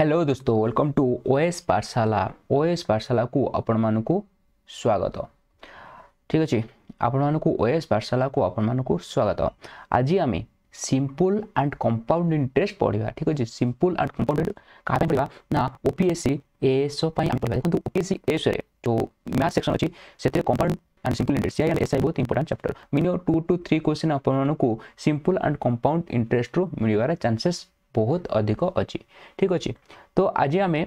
Hello दोस्तों welcome to OS Pathshala OS Pathshala को आपण मानक स्वागत ठीक अच्छे आपण मानक ओएस पाठशाला को आपण मानक स्वागत आज आम सिंपल एंड कंपाउंड इंटरेस्ट पढ़ा ठीक अच्छे सिंपल एंड कंपाउंड क्या पढ़ा ना ओपीएससी एएसओ देखते ओपीएससी एएसओ जो मैथ सेक्शन अच्छी से compound and simple interest C and S बहुत important chapter minimum two two three question आपको सिंपल एंड कंपाउंड इंटरेस्ट रू मिल चानसेस ବହୁତ ଅଧିକ ଅଛି ଠିକ୍ ଅଛି ତ ଆଜି ଆମେ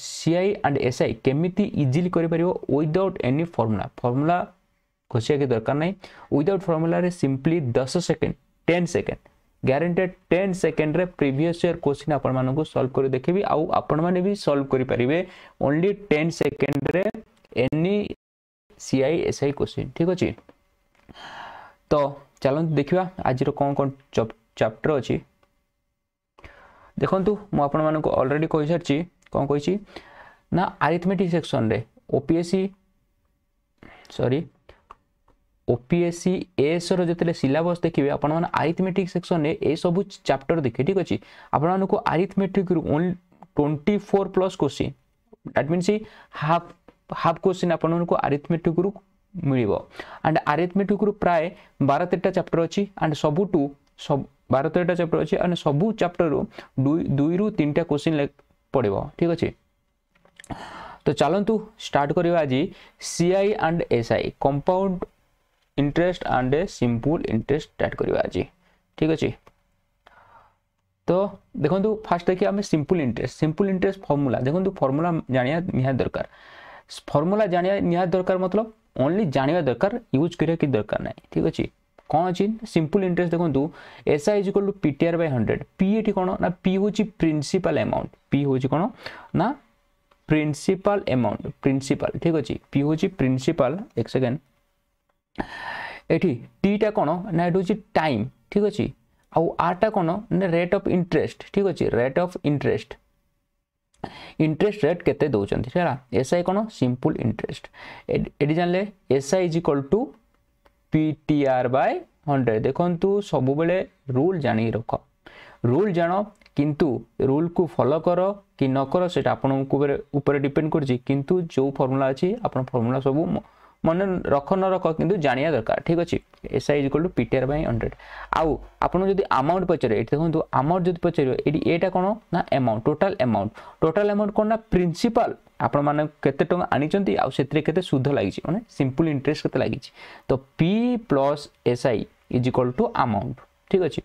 ସିଆଇ ଆଣ୍ଡ ଏସ୍ଆଇ କେମିତି ଇଜିଲି କରିପାରିବ ୱିଦାଉଟ୍ ଏନି ଫର୍ମୁଲା ଫର୍ମୁଲା ଖୋସିବାକୁ ଦରକାର ନାହିଁ ୱିଦାଉଟ୍ ଫର୍ମୁଲାରେ ସିମ୍ପଲି ଦଶ second ten second guaranteed ten ସେକେଣ୍ଡରେ ପ୍ରିଭିୟସ୍ ଇୟର୍ କୋଶ୍ଚିନ୍ ଆପଣମାନଙ୍କୁ ସଲ୍ଭ କରି ଦେଖିବି ଆଉ ଆପଣମାନେ ବି ସଲ୍ଭ କରିପାରିବେ ଓନ୍ଲି ଟେନ୍ ସେକେଣ୍ଡରେ ଏନି ସିଆଇ ଏସ୍ଆଇ କୋଶ୍ଚିନ୍ ଠିକ୍ ଅଛି ତ ଚାଲନ୍ତୁ ଦେଖିବା ଆଜିର କ'ଣ କ'ଣ ଚାପ୍ଟର ଅଛି ଦେଖନ୍ତୁ ମୁଁ ଆପଣମାନଙ୍କୁ ଅଲରେଡ଼ି କହିସାରିଛି କ'ଣ କହିଛି ନା ଆରିଥମେଟିକ୍ ସେକ୍ସନ୍ରେ ଓପିଏସ୍ସି ସରି ଓପିଏସ୍ସି ଏସ୍ର ଯେତେବେଳେ ସିଲାବସ୍ ଦେଖିବେ ଆପଣମାନେ ଆରିଥମେଟିକ୍ ସେକ୍ସନ୍ରେ ଏସବୁ ଚାପ୍ଟର ଦେଖିବେ ଠିକ୍ ଅଛି ଆପଣମାନଙ୍କୁ ଆରିଥମେଟିକ୍ରୁ only twenty four plus question that means half half question ଆପଣମାନଙ୍କୁ ଆରିଥମେଟିକ୍ରୁ ମିଳିବ ଆଣ୍ଡ ଆରିଥମେଟିକ୍ରୁ ପ୍ରାୟ ବାର ତେରଟା ଚାପ୍ଟର ଅଛି ଆଣ୍ଡ ସବୁଠୁ ସବୁ ବାରତେରଟା ଚାପ୍ଟର ଅଛି ଆଣ୍ଡ ସବୁ ଚାପ୍ଟରରୁ ଦୁଇ ଦୁଇରୁ ତିନିଟା କୋଶ୍ଚିନ୍ ପଡ଼ିବ ଠିକ୍ ଅଛି ତ ଚାଲନ୍ତୁ ଷ୍ଟାର୍ଟ କରିବା ଆଜି CI and SI compound interest and a simple interest start କରିବା ଆଜି ଠିକ୍ ଅଛି ତ ଦେଖନ୍ତୁ ଫାର୍ଷ୍ଟ ଦେଖିବା ଆମେ simple interest simple interest formula ଦେଖନ୍ତୁ ଫର୍ମୁଲା ଜାଣିବା ନିହାତି ଦରକାର ଫର୍ମୁଲା ଜାଣିବା ନିହାତି ଦରକାର ମତଲବ ଓନ୍ଲି ଜାଣିବା ଦରକାର ୟୁଜ୍ କରିବା କିଛି ଦରକାର ନାହିଁ ଠିକ୍ ଅଛି କ'ଣ ଅଛି ସିମ୍ପଲ୍ ଇଣ୍ଟରେଷ୍ଟ ଦେଖନ୍ତୁ SI is equal to P T R by hundred P ଏଠି କ'ଣ ନା ପି ହେଉଛି ପ୍ରିନ୍ସିପାଲ୍ ଆମାଉଣ୍ଟ ପି ହେଉଛି କ'ଣ ନା ପ୍ରିନ୍ସିପାଲ୍ ଆମାଉଣ୍ଟ ପ୍ରିନ୍ସିପାଲ୍ ଠିକ୍ ଅଛି ପି ହେଉଛି ପ୍ରିନ୍ସିପାଲ୍ ଏକ ସେକେଣ୍ଡ ଏଠି ଟିଟା କ'ଣ ନା ଏଠି ହେଉଛି ଟାଇମ୍ ଠିକ୍ ଅଛି ଆଉ ଆର୍ଟା କ'ଣ ନା ରେଟ୍ ଅଫ୍ ଇଣ୍ଟରେଷ୍ଟ ଠିକ୍ ଅଛି rate of interest interest rate কেতে দৌঁচান হ্যাঁ এসআই কোণ সিম্পল ইন্টারেস্ট এটি জানলে SI is equal to PTR by hundred ଦେଖନ୍ତୁ ସବୁବେଳେ ରୁଲ୍ ଜାଣିକି ରଖ ରୁଲ୍ ଜାଣ କିନ୍ତୁ ରୁଲ୍କୁ ଫଲୋ କର କି ନ କର ସେଇଟା ଆପଣଙ୍କ ଉପରେ ଉପରେ ଡିପେଣ୍ଡ କରୁଛି କିନ୍ତୁ ଯେଉଁ ଫର୍ମୁଲା ଅଛି ଆପଣ ଫର୍ମୁଲା ସବୁ ମନେ ରଖ ନ ରଖ କିନ୍ତୁ ଜାଣିବା ଦରକାର ଠିକ୍ ଅଛି S I is equal to PTR ପାଇଁ ହଣ୍ଡ୍ରେଡ଼ ଆଉ ଆପଣଙ୍କୁ ଯଦି ଆମାଉଣ୍ଟ ପଚାରିବେ ଏଠି ଦେଖନ୍ତୁ ଆମାଉଣ୍ଟ ଯଦି ପଚାରିବେ ଏଠି ଏଇଟା କ'ଣ ନା amount total amount total amount କ'ଣ ନା ପ୍ରିନ୍ସିପାଲ୍ ଆପଣମାନେ କେତେ ଟଙ୍କା ଆଣିଛନ୍ତି ଆଉ ସେଥିରେ କେତେ ସୁଧ ଲାଗିଛି ମାନେ ସିମ୍ପଲ୍ ଇଣ୍ଟରେଷ୍ଟ କେତେ ଲାଗିଛି ତ P plus S I is equal to amount ଠିକ୍ ଅଛି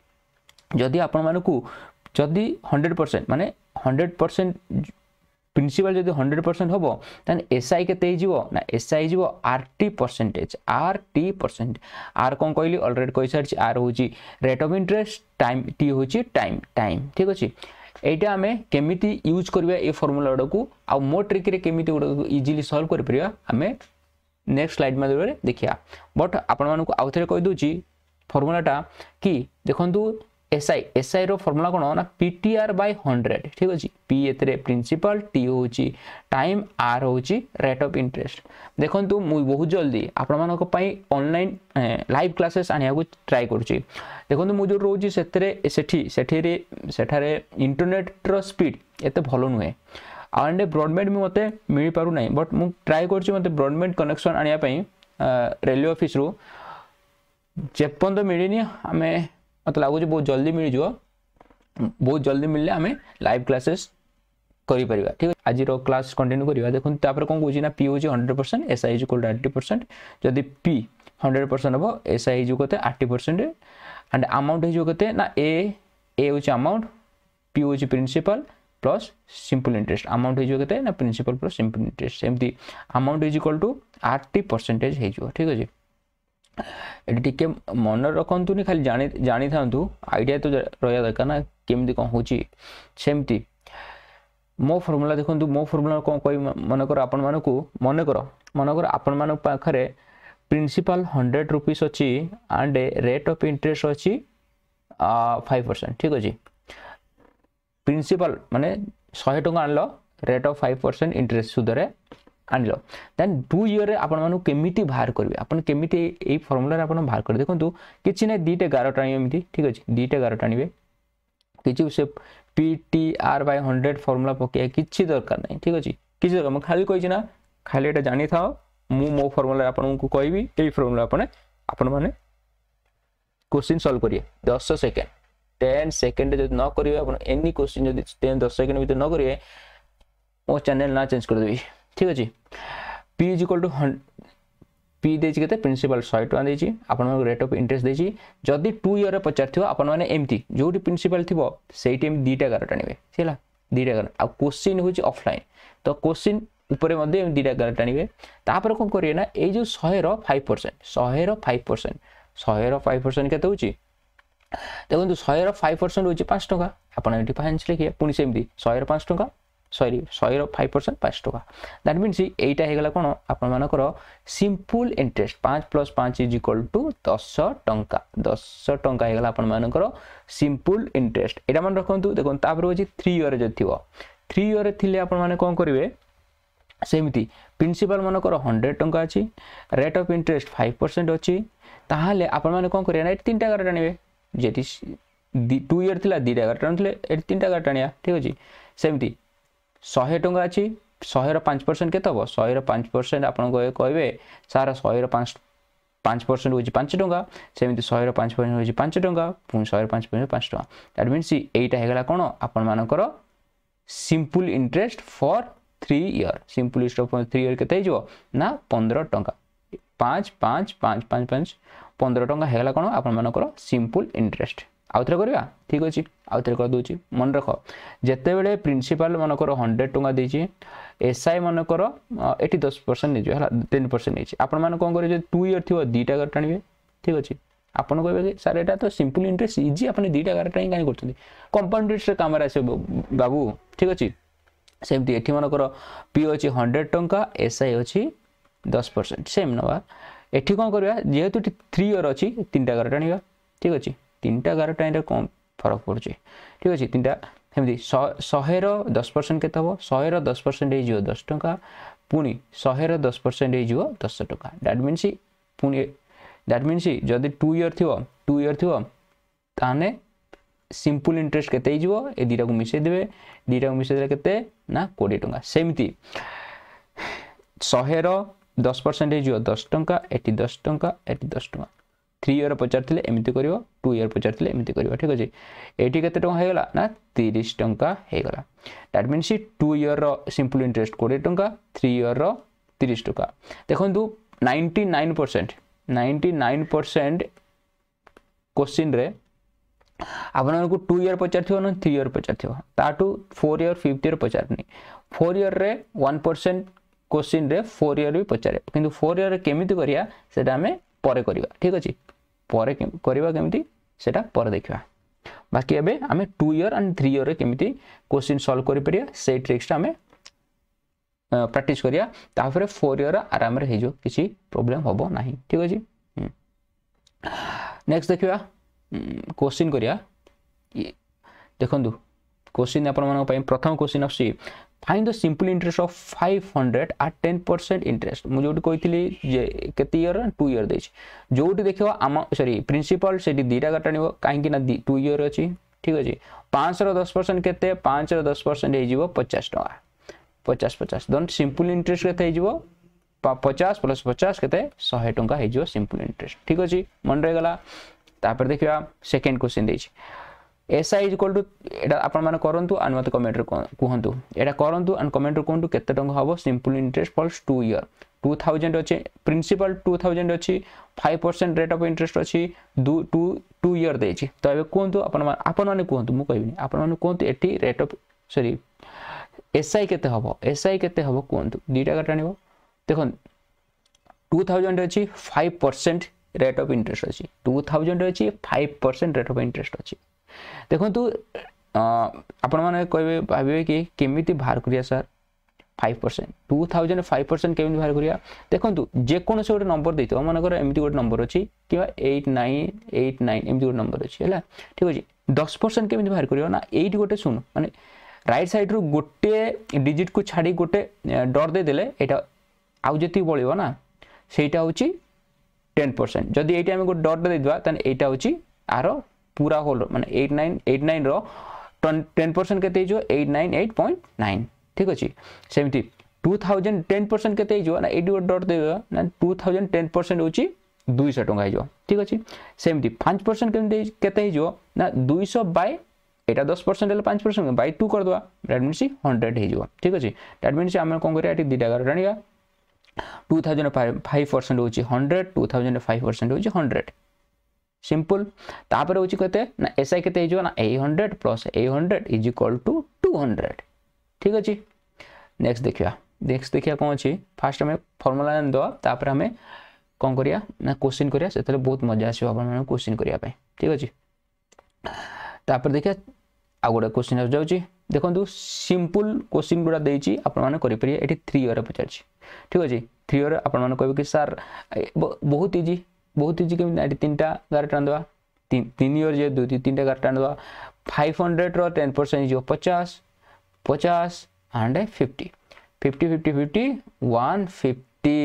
ଯଦି ଆପଣମାନଙ୍କୁ ଯଦି ହଣ୍ଡ୍ରେଡ଼ ପରସେଣ୍ଟ ମାନେ ହଣ୍ଡ୍ରେଡ଼ ପରସେଣ୍ଟ প্রিন্সিপাল যদি হন্ড্রেড পরসেন্ট হব তাহলে এসআই কেতে হয়েযিব না এসআই হয়েযিব R T percentage R T percent আর কম কহিলি অলরেডি কইসারিছি আর হচ্ছে rate of interest time T হচ্ছে টাইম টাইম ঠিক আছে এইটা আমি কেমিতি ইউজ করা এই ফর্মুলা গুড়া আো ট্রিক্রে কেমিতি গুড়া ইজিলি সলভ করে পারা আমি নেক্সট স্লাইড মাধ্যমে দেখা বট আপনার আউথরে কইদি ফর্মুলাটা কি দেখুন এসআই এসআইর ফর্মুলা কোণ না পিটিআর বাই হন্ড্রেড ঠিক আছে পি এতে প্রিন্সিপাল টি হচ্ছে টাইম আর হচ্ছে রেট অফ ইন্টরেস্ট দেখুন মু বহু জলদি আপনার অনলাইন লাইভ ক্লাসেস আনিয়া ট্রাই করছি দেখুন মু যে রয়েছি সেতরে সেটি সেঠিরে সেঠারে ইন্টরনেটর স্পিড এতে ভালো নুহে আন্ড ব্রডব্যান্ড বি মতো মিপারু না বট মু ট্রাই করছি মতো ব্রডব্যান্ড কনেকশন আনিয়া রেলওয়ে অফিসরু যেপর্যন্ত মিলিনি আমি मतलब लगुच बहुत जल्दी मिल जाव बहुत जल्दी मिलने आम लाइव क्लासेस कर आज क्लास कंटिन्यू करवा देखते कौन कहूँ ना पी हो हंड्रेड परसेंट एस आई जी को आर्टी परसेंट जदि पी हंड्रेड परसेंट हम एस आई जी कहते आर्टी परसेंट एंड आमाउंट होते ना ए ए हो आमाउंट पी हो principal plus simple interest amount हो प्रिंसिपल प्लस सिंपल इंटरेस्ट एमती amount is equal to RT percentage हो ठीक है ଏଠି ଟିକେ ମନେ ରଖନ୍ତୁନି ଖାଲି ଜାଣି ଜାଣିଥାନ୍ତୁ ଆଇଡ଼ିଆ ତ ରହିବା ଦରକାର ନା କେମିତି କ'ଣ ହେଉଛି ସେମିତି ମୋ ଫର୍ମୁଲା ଦେଖନ୍ତୁ ମୋ ଫର୍ମୁଲା କ'ଣ କହିବି ମନେକର ଆପଣମାନଙ୍କୁ ମନେକର ମନେକର ଆପଣମାନଙ୍କ ପାଖରେ ପ୍ରିନ୍ସିପାଲ୍ ହଣ୍ଡ୍ରେଡ଼ ରୁପିସ୍ ଅଛି ଆଣ୍ଡ ରେଟ୍ ଅଫ୍ ଇଣ୍ଟରେଷ୍ଟ ଅଛି ଫାଇଭ୍ ପରସେଣ୍ଟ ଠିକ୍ ଅଛି ପ୍ରିନ୍ସିପାଲ୍ ମାନେ ଶହେ ଟଙ୍କା ଆଣିଲ rate of five percent interest ସୁଧରେ আনল ଦେନ୍ ଡୁ ଇୟର୍ରେ ଆପଣମାନଙ୍କୁ କେମିତି ବାହାର କରିବେ ଆପଣ କେମିତି ଏଇ ଫର୍ମୁଲାରେ ଆପଣ ବାହାର କରିବେ ଦେଖନ୍ତୁ କିଛି ନାହିଁ ଦୁଇଟା ଗାର ଟାଣିବେ ଏମିତି ଠିକ୍ ଅଛି ଦୁଇଟା ଗାର ଟାଣିବେ কিছু সে P T R by hundred formula পকাই কিছু দরকার নাই ঠিক আছে কিছু দরকার মু খালি কইছি না খালি এটা জানি থাও মু মো ফর্মুলা আপনাকে কইবি এই ফর্মুলা আপনি আপন মানে কোশ্চিন সলভ করিয়ে দশ সেকেন্ড টেন সেকেন্ডে যদি ন করিবে আপন এনি কোশ্চিন যদি টেন দশ সেকেন্ড ভিতরে ন করিবে মো চ্যানেল না চেঞ্জ করে দেবি ঠিক ଅଛି P is equal to P ଦେଇଛି କେତେ ପ୍ରିନ୍ସିପାଲ୍ ଶହେ ଟଙ୍କା ଦେଇଛି ଆପଣମାନଙ୍କୁ ରେଟ୍ ଅଫ୍ ଇଣ୍ଟରେଷ୍ଟ ଦେଇଛି ଯଦି ଟୁ ଇୟର୍ରେ ପଚାରିଥିବ ଆପଣମାନେ ଏମିତି ଯେଉଁଠି ପ୍ରିନ୍ସିପାଲ୍ ଥିବ ସେଇଠି ଏମିତି ଦୁଇଟା ଗାର ଟାଣିବେ ହେଲା ଦୁଇଟା ଗାର ଆଉ କୋଶ୍ଚିନ୍ ହେଉଛି ଅଫଲାଇନ୍ ତ କୋଶ୍ଚିନ୍ ଉପରେ ମଧ୍ୟ ଏମିତି ଦୁଇଟା ଗାର ଟାଣିବେ ତାପରେ କ'ଣ କରିବେ ନା ଏଇ ଯେଉଁ ଶହେର ଫାଇଭ୍ ପରସେଣ୍ଟ ଶହେର ଫାଇଭ୍ ପରସେଣ୍ଟ ଶହେର ଫାଇଭ୍ ପରସେଣ୍ଟ କେତେ ହେଉଛି ଦେଖନ୍ତୁ ଶହେର ଫାଇଭ୍ ପରସେଣ୍ଟ ହେଉଛି ପାଞ୍ଚ ଟଙ୍କା ଆପଣ ଏଠି ପାଞ୍ଚ ଲେଖିବେ ପୁଣି ସେମିତି ଶହେର ପାଞ୍ଚ ଟଙ୍କା ସରି ଶହେର ଫାଇଭ୍ ପରସେଣ୍ଟ ପାଞ୍ଚ ଟଙ୍କା ଦ୍ୟାଟ୍ ମିନ୍ସ ଏଇଟା ହେଇଗଲା କ'ଣ ଆପଣମାନଙ୍କର ସିମ୍ପୁଲ୍ ଇଣ୍ଟରେଷ୍ଟ ପାଞ୍ଚ ପ୍ଲସ୍ ପାଞ୍ଚ ଇଜ୍ ଇକ୍ୱାଲ୍ ଟୁ ଦଶ ଟଙ୍କା ଦଶ ଟଙ୍କା ହେଇଗଲା ଆପଣମାନଙ୍କର ସିମ୍ପୁଲ୍ ଇଣ୍ଟରେଷ୍ଟ ଏଇଟା ମାନେ ରଖନ୍ତୁ ଦେଖନ୍ତୁ ତାପରେ ହେଉଛି ଥ୍ରୀ ଇୟର୍ ଯଦି ଥିବ ଥ୍ରୀ ଇୟର୍ରେ ଥିଲେ ଆପଣମାନେ କ'ଣ କରିବେ ସେମିତି ପ୍ରିନ୍ସିପାଲ୍ ମାନଙ୍କର ହଣ୍ଡ୍ରେଡ଼ ଟଙ୍କା ଅଛି rate of interest five percent ଅଛି ତାହେଲେ ଆପଣମାନେ କ'ଣ କରିବେ ନା ଏଠି ତିନିଟା ଗାର ଟାଣିବେ ଯଦି ଟୁ ଇୟର୍ ଥିଲା ଦୁଇଟା ଗାର ଟାଣୁଥିଲେ ଏଠି ତିନିଟା ଗାର ଟାଣିବା ଠିକ୍ ଅଛି ସେମିତି ଶହେ ଟଙ୍କା ଅଛି ଶହେର ପାଞ୍ଚ ପରସେଣ୍ଟ କେତେ ହେବ ଶହେର ପାଞ୍ଚ ପରସେଣ୍ଟ ଆପଣଙ୍କୁ କହିବେ ସାର୍ ଶହେର ପାଞ୍ଚ ପାଞ୍ଚ ପରସେଣ୍ଟ ହେଉଛି ପାଞ୍ଚ ଟଙ୍କା ସେମିତି ଶହେର ପାଞ୍ଚ ପରସେଣ୍ଟ ହେଉଛି ପାଞ୍ଚ ଟଙ୍କା ପୁଣି ଶହେର ପାଞ୍ଚ ପରସେଣ୍ଟ ପାଞ୍ଚ ଟଙ୍କା ଦ୍ୟାଟ୍ ମିନ୍ସ ଏଇଟା ହେଇଗଲା କ'ଣ ଆପଣମାନଙ୍କର simple interest for three year simple ଇଷ୍ଟ ଥ୍ରୀ ଇୟର୍ କେତେ ହେଇଯିବ ନା ପନ୍ଦର ଟଙ୍କା ପାଞ୍ଚ ପାଞ୍ଚ ପାଞ୍ଚ ପାଞ୍ଚ ପାଞ୍ଚ ପନ୍ଦର ଟଙ୍କା ହେଇଗଲା କଣ ଆପଣମାନଙ୍କର কোণ আপনার আউথরে করা ঠিক অছি আউথরে করেদি মনে রখ যেতবে প্রিন্সিপাল মনকর হন্ড্রেড টঙ্কা দিয়েছি এসআই মনকর এটি দশ পরসেন্ট নিয়ে হল তিন পরসেন্ট নিয়েছি আপনার মানে কম করবে যে টু ইয়র থাকবে দুইটা কার্ড টাণবে ঠিক অছি আপন কবে কি স্যার এটা তো সিম্পল ইন্টারেস্ট ইজি আপনি দুইটা কার্ড টাণি কাই করছেন কম্পাউন্ড ইন্টারেস্টের কামরে আসে বাবু ঠিক অছি সেমতি এটি মনকর পি অছি হন্ড্রেড টঙ্কা এসআই অছি দশ পরসেন্ট সেম নেওয়া এটি কম করা যেহেতু এটি থ্রি ইয়র অছি তিনটা কার্ড টাণবা ঠিক অছি তিনটা ଗାର ଟାଇମ୍ରେ କ'ଣ ଫରକ ପଡ଼ୁଛି ଠିକ୍ ଅଛି ତିନିଟା ସେମିତି ଶହେର ଦଶ ପରସେଣ୍ଟ କେତେ ହେବ ଶହେର ଦଶ ପରସେଣ୍ଟ ହେଇଯିବ ଦଶ ଟଙ୍କା ପୁଣି ଶହେର ଦଶ ପରସେଣ୍ଟ ହେଇଯିବ ଦଶ ଟଙ୍କା ଦ୍ୟାଟ୍ ମିନ୍ସ ପୁଣି ଦ୍ୟାଟ୍ ମିନ୍ସ ଯଦି ଟୁ ଇୟର୍ ଥିବ ଟୁ ଇୟର୍ ଥିବ ତାହେଲେ ସିମ୍ପୁଲ ଇଣ୍ଟରେଷ୍ଟ କେତେ ହେଇଯିବ ଏ ଦୁଇଟାକୁ ମିଶାଇ ଦେବେ ଦୁଇଟାକୁ ମିଶାଇ ଦେଲେ କେତେ ନା କୋଡ଼ିଏ ଟଙ୍କା ସେମିତି ଶହେର ଦଶ ପରସେଣ୍ଟ ହେଇଯିବ ଦଶ ଟଙ୍କା ଏଠି ଦଶ ଟଙ୍କା ଏଠି ଦଶ ଟଙ୍କା থ্রি ଇୟର୍ ପଚାରିଥିଲେ ଏମିତି କରିବ ଟୁ ଇୟର୍ ପଚାରିଥିଲେ ଏମିତି କରିବ ଠିକ୍ ଅଛି ଏଇଠି କେତେ ଟଙ୍କା ହେଇଗଲା ନା ତିରିଶ ଟଙ୍କା ହେଇଗଲା ଦ୍ୟାଟ୍ ମିନ୍ସ ଟୁ ଇୟର୍ର ସିମ୍ପଲ୍ ଇଣ୍ଟରେଷ୍ଟ କୋଡ଼ିଏ ଟଙ୍କା ଥ୍ରୀ ଇୟର୍ର ତିରିଶ ଟଙ୍କା ଦେଖନ୍ତୁ ninety nine percent ninety nine percent କୋଶ୍ଚିନ୍ରେ ଆପଣମାନଙ୍କୁ ଟୁ ଇୟର୍ ପଚାରିଥିବ ନା ଥ୍ରୀ ଇୟର୍ ପଚାରିଥିବ ତାଠୁ ଫୋର୍ ଇୟର୍ ଫିଫ୍ଥ ଇୟର୍ ପଚାରିନି ଫୋର୍ ଇୟର୍ରେ ୱାନ୍ ପରସେଣ୍ଟ କୋଶ୍ଚିନ୍ରେ ଫୋର୍ ଇୟର୍ ବି ପଚାରେ କିନ୍ତୁ ଫୋର୍ ଇୟର୍ରେ କେମିତି କରିବା ସେଇଟା ଆମେ ପରେ କରିବା ଠିକ୍ ଅଛି ପରେ କରିବା କେମିତି ସେଇଟା ପରେ ଦେଖିବା ବାକି ଏବେ ଆମେ ଟୁ ଇୟର୍ ଆଣ୍ଡ ଥ୍ରୀ ଇୟର୍ରେ କେମିତି କୋଶ୍ଚିନ୍ ସଲ୍ଭ କରିପାରିବା ସେଇ ଟ୍ରିକ୍ସଟା ଆମେ ପ୍ରାକ୍ଟିସ୍ କରିବା ତାପରେ ଫୋର୍ ଇୟର୍ ଆରାମରେ ହେଇଯିବ କିଛି ପ୍ରୋବ୍ଲେମ୍ ହେବ ନାହିଁ ଠିକ୍ ଅଛି ନେକ୍ସଟ ଦେଖିବା କୋଶ୍ଚିନ୍ କରିବା ଦେଖନ୍ତୁ କୋଶ୍ଚିନ୍ ଆପଣମାନଙ୍କ ପାଇଁ ପ୍ରଥମ କୋଶ୍ଚିନ୍ ଆସୁଛି find the simple interest of five hundred R ten percent interest मुझे कही केते इयर टू इयर दे जो देख आम सरी प्रिंसिपल से दुईटा काट आन कहीं टू इयर अच्छी ठीक अच्छे पाँच रस परसेंट के पाँच रस परसेंट हो पचास टाँग पचास पचास दोन सिंपल इंटरेस्ट के पचास प्लस पचास के शहे सिंपल इंटरेस्ट ठीक अच्छे मन रहीगला तापर देखा सेकेंड क्वेश्चन देखिए এসআই ইজ ইকুয়াল টু এটা আপনার করতু আন্ড মতো কমেন্টরে কুহতু এটা করতু আন্ড কমেন্টরে কুহতু কেতে টঙ্কা হব সিম্পল ইন্টারেস্ট ফলস টু ইয়র টু থাউজেন্ড অছে প্রিন্সিপাল টু থাউজেন্ড অছি five percent rate of interest অছি দু টু টু ইয়র দিয়েছি তো এবার কুহতু আপনার মানে- আপনার মানে কুহতু মু কহিনি আপনার মানে কুহতু এটি রেট অফ সরি এসআই কেতে হব এসআই কেতে হব কুহতু দুইটা কাটা আনব দেখুন টু থাউজেন্ড অছি five percent rate of interest অছি টু থাউজেন্ড অছি five percent rate of interest অছি ଦେଖନ୍ତୁ ଆପଣମାନେ କହିବେ ଭାବିବେ କି କେମିତି ବାହାର କରିବା sir five percent two thousand five percent কেমি বাহার করা দেখুন যেকোনসি গোটে নম্বর দিয়ে মনেকর এমতি গোটে নম্বর অছি কিংবা এইট নাইন এইট নাইন এমতি গোটে নম্বর অছি হল ঠিক আছে দশ পরসেন্ট কেমি বাহার করা না এইট গোটে শূন্য মানে রাইট সাইড রু গোটে ডিজিট কু ছাড়ি গোটে ডর দেদেলে এটা আউ যেত বলব না সেইটা হচ্ছে টেন পরসেন্ট যদি এইটা আমি গোটে ডরটা দিয়ে দেওয়া তাহলে এইটা হচ্ছে আরো पूरा होल मान eight nine eight nine ten percent के eight nine eight point nine ठीक अच्छे सेमती टू थाउजेंड टेन परसेंट के एटी गोटे डट देव ना टू थाउजेंड टेन परसेंट हूँ दुईश टाँग हो ठीक अच्छे सेमती पाँच परसेंट के ना दुईश बै এটা দশ পরসেন্ট হলে পাঁচ পরসেন্ট বাই টু করদেওয়া দ্যাট মিনস হন্ড্রেড হয়ে ঠিক আছে দ্যাট মিনস আমি কম করিয়া এটি দুইটা এগারোটা আনিবা টু থাউজেন্ড ফাইভ পরসেন্ট হচ্ছে hundred two thousand five percent হচ্ছে হন্ড্রেড सिंपल तापर हो कहते ना एस आई के a hundred plus a hundred is equal to two hundred ठीक अच्छे नेक्स्ट देखा नेक्स्ट देखिए कौन अच्छी फास्ट आम फर्मुला दबर आम कौन करा ना क्वेश्चन करा से बहुत मजा आसो आप क्वेश्चन करने ठीक अच्छे तापर देखिए आउ गोटे क्वेश्चन आ देखु सिंपल क्वेश्चन गुड़ा देखिए आपरिए ये थ्री ओर पचार ठीक अच्छे थ्री इयर आप कि सार बहुत इजी बहुत किनटा गारंट आनवा तीन इयर जे दु तीन टा गारंट आनवा फाइव हंड्रेड टेन परसेंट जो पचास पचास and fifty fifty fifty fifty one fifty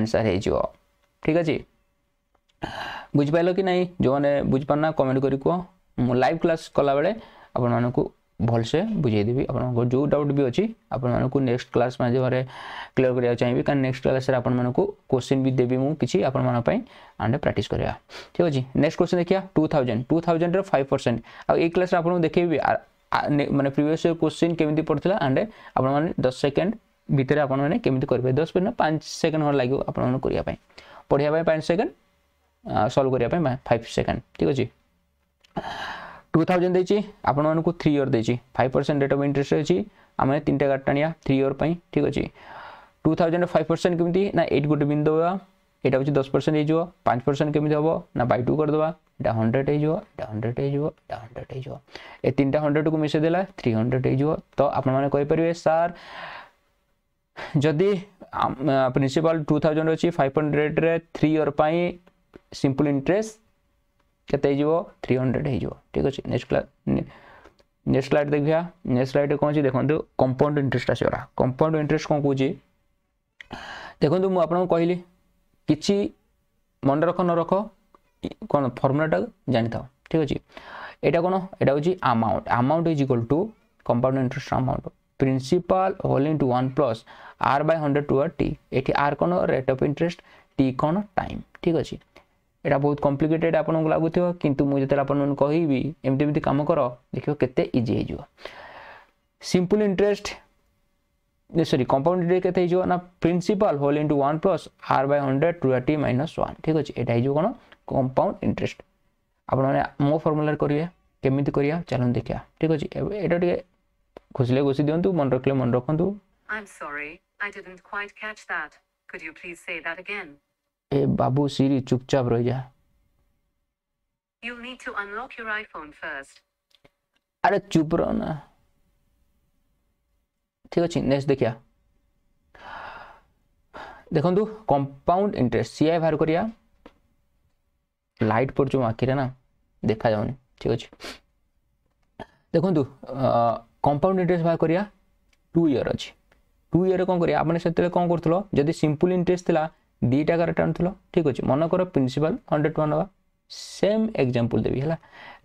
answer है ठीक अच्छे बुझिपाल कि नहीं जो मैंने बुझिपार कमेंट कर लाइव क्लास कला बेले आपण मानक ଭଲସେ ବୁଝେଇଦେବି ଆପଣଙ୍କ ଯେଉଁ ଡାଉଟ୍ ବି ଅଛି ଆପଣମାନଙ୍କୁ ନେକ୍ସଟ କ୍ଲାସ୍ ମାଧ୍ୟମରେ କ୍ଲିୟର କରିବାକୁ ଚାହିଁବି କାରଣ ନେକ୍ସଟ କ୍ଲାସ୍ରେ ଆପଣମାନଙ୍କୁ କୋଶ୍ଚିନ୍ ବି ଦେବି ମୁଁ କିଛି ଆପଣମାନଙ୍କ ପାଇଁ ଆଣ୍ଡେ ପ୍ରାକ୍ଟିସ୍ କରିବା ଠିକ୍ ଅଛି ନେକ୍ସଟ କୋଶ୍ଚିନ୍ ଦେଖିବା ଟୁ ଥାଉଜେଣ୍ଡ ଟୁ ଥାଉଜେଣ୍ଡର ଫାଇଭ୍ ପରସେଣ୍ଟ ଆଉ ଏଇ କ୍ଲାସ୍ରେ ଆପଣଙ୍କୁ ଦେଖେଇବି ମାନେ ପ୍ରିଭିୟସ୍ କୋଶ୍ଚିନ୍ କେମିତି ପଡ଼ିଥିଲା ଆଣ୍ଡେ ଆପଣମାନେ ଦଶ ସେକେଣ୍ଡ ଭିତରେ ଆପଣମାନେ କେମିତି କରିବେ ଦଶ ମିନିଟ୍ ନା ପାଞ୍ଚ ସେକେଣ୍ଡ କ'ଣ ଲାଗିବ ଆପଣମାନଙ୍କୁ କରିବା ପାଇଁ ପଢ଼ିବା ପାଇଁ ପାଞ୍ଚ ସେକେଣ୍ଡ ସଲ୍ଭ କରିବା ପାଇଁ ଫାଇଭ୍ ସେକେଣ୍ଡ ଠିକ୍ ଅଛି টু থাউজেন্ড ଦେଇଛି ଆପଣମାନଙ୍କୁ ଥ୍ରୀ ଇୟର୍ ଦେଇଛି five percent rate of interest ଅଛି ଆମେ ତିନିଟା କାର୍ଡ଼ ଟାଣିବା ଥ୍ରୀ ଇୟର୍ ପାଇଁ ଠିକ୍ ଅଛି ଟୁ ଥାଉଜେଣ୍ଡ ଫାଇଭ୍ ପରସେଣ୍ଟ କେମିତି ନା ଏଇଟ୍ ଗୋଟେ ବିନ୍ ଦେବା ଏଇଟା ହେଉଛି ଦଶ ପରସେଣ୍ଟ ହେଇଯିବ ପାଞ୍ଚ ପରସେଣ୍ଟ କେମିତି ହେବ ନା ବାଇ ଟୁ କରିଦେବା ଏଇଟା ହଣ୍ଡ୍ରେଡ଼ ହେଇଯିବ ଏଇଟା ହଣ୍ଡ୍ରେଡ଼ ହେଇଯିବ ଏଇଟା ହଣ୍ଡ୍ରେଡ଼ ହେଇଯିବ ଏ ତିନିଟା ହଣ୍ଡ୍ରେଡ଼କୁ ମିଶାଇ ଦେଲା ଥ୍ରୀ ହଣ୍ଡ୍ରେଡ଼ ହେଇଯିବ ତ ଆପଣମାନେ କହିପାରିବେ ସାର୍ ଯଦି ପ୍ରିନ୍ସିପାଲ୍ ଟୁ ଥାଉଜେଣ୍ଡ ଅଛି ଫାଇଭ୍ ପରସେଣ୍ଟ ରେଟ୍ରେ ଥ୍ରୀ ଇୟର୍ ପାଇଁ ସିମ୍ପଲ୍ ଇଣ୍ଟରେଷ୍ଟ କେତେ ହେଇଯିବ ଥ୍ରୀ ହଣ୍ଡ୍ରେଡ଼ ହେଇଯିବ ଠିକ୍ ଅଛି ନେକ୍ସଟ ନେକ୍ସଟ ସ୍ଲାଇଡ଼ ଦେଖିବା ନେକ୍ସଟ ସ୍ଲାଇଡ଼ରେ କ'ଣ ଅଛି ଦେଖନ୍ତୁ କମ୍ପାଉଣ୍ଡ ଇଣ୍ଟରେଷ୍ଟ ଆସିଗଲା କମ୍ପାଉଣ୍ଡ ଇଣ୍ଟରେଷ୍ଟ କ'ଣ କହୁଛି ଦେଖନ୍ତୁ ମୁଁ ଆପଣଙ୍କୁ କହିଲି କିଛି ମନେ ରଖ ନ ରଖ କ'ଣ ଫର୍ମୁଲାଟା ଜାଣିଥାଉ ଠିକ୍ ଅଛି এটা কোনো এটা হচ্ছে amount amount is equal to compound interest amount principal whole into one plus R by hundred to R T এটি আর কোনো রেট অফ ইন্টারেস্ট টি কোন টাইম ঠিক আছে ଏଇଟା ବହୁତ କମ୍ପ୍ଲିକେଟେଡ଼ ଆପଣଙ୍କୁ ଲାଗୁଥିବ କିନ୍ତୁ ମୁଁ ଯେତେବେଳେ ଆପଣଙ୍କୁ କହିବି ଏମିତି ଏମିତି କାମ କର ଦେଖିବ କେତେ ଇଜି ହେଇଯିବ simple interest sorry compound interest কেতে হয়ে না principal whole into one plus R by hundred to R T minus one ঠিক আছে এটা হয়ে কোন কম্পাউন্ড ইন্টারেস্ট আপনার মো ফর্মুলার করবে কেমিতি করিয়া চালুন দেখিয়া ঠিক আছে এটা টিকে ঘুষলে ঘুষি দিওন্তু মন রাখলে রাখন্তু I am sorry I didn't quite catch that could you please say that again? এ বাবু সিরি চুপচাপ রয়ে যা You'll need to unlock your iPhone first. আরে চুপ রহ না ঠিক আছে নেক্সট দেখিয়া ଦେଖନ୍ତୁ କମ୍ପାଉଣ୍ଡ ଇଣ୍ଟରେଷ୍ଟ ସି ଆଇ ବାହାର କରିବା ଲାଇଟ୍ ପଡ଼ୁଛି ମୋ ଆଖିରେ ନା ଦେଖାଯାଉନି ଠିକ୍ ଅଛି ଦେଖନ୍ତୁ କମ୍ପାଉଣ୍ଡ ଇଣ୍ଟରେଷ୍ଟ ବାହାର କରିବା ଟୁ ଇୟର୍ ଅଛି ଟୁ ଇୟର୍ରେ କ'ଣ କରିବା ଆପଣ ସେତେବେଳେ କ'ଣ କରୁଥିଲ ଯଦି ସିମ୍ପଲ୍ ଇଣ୍ଟରେଷ୍ଟ ଥିଲା দুইটা কারেক্ট আনুল ঠিক অছে মনেকর প্রিন্সিপাল হন্ড্রেড টঙ্কা নেওয়া সেম এক্সাম্পল দেবি হল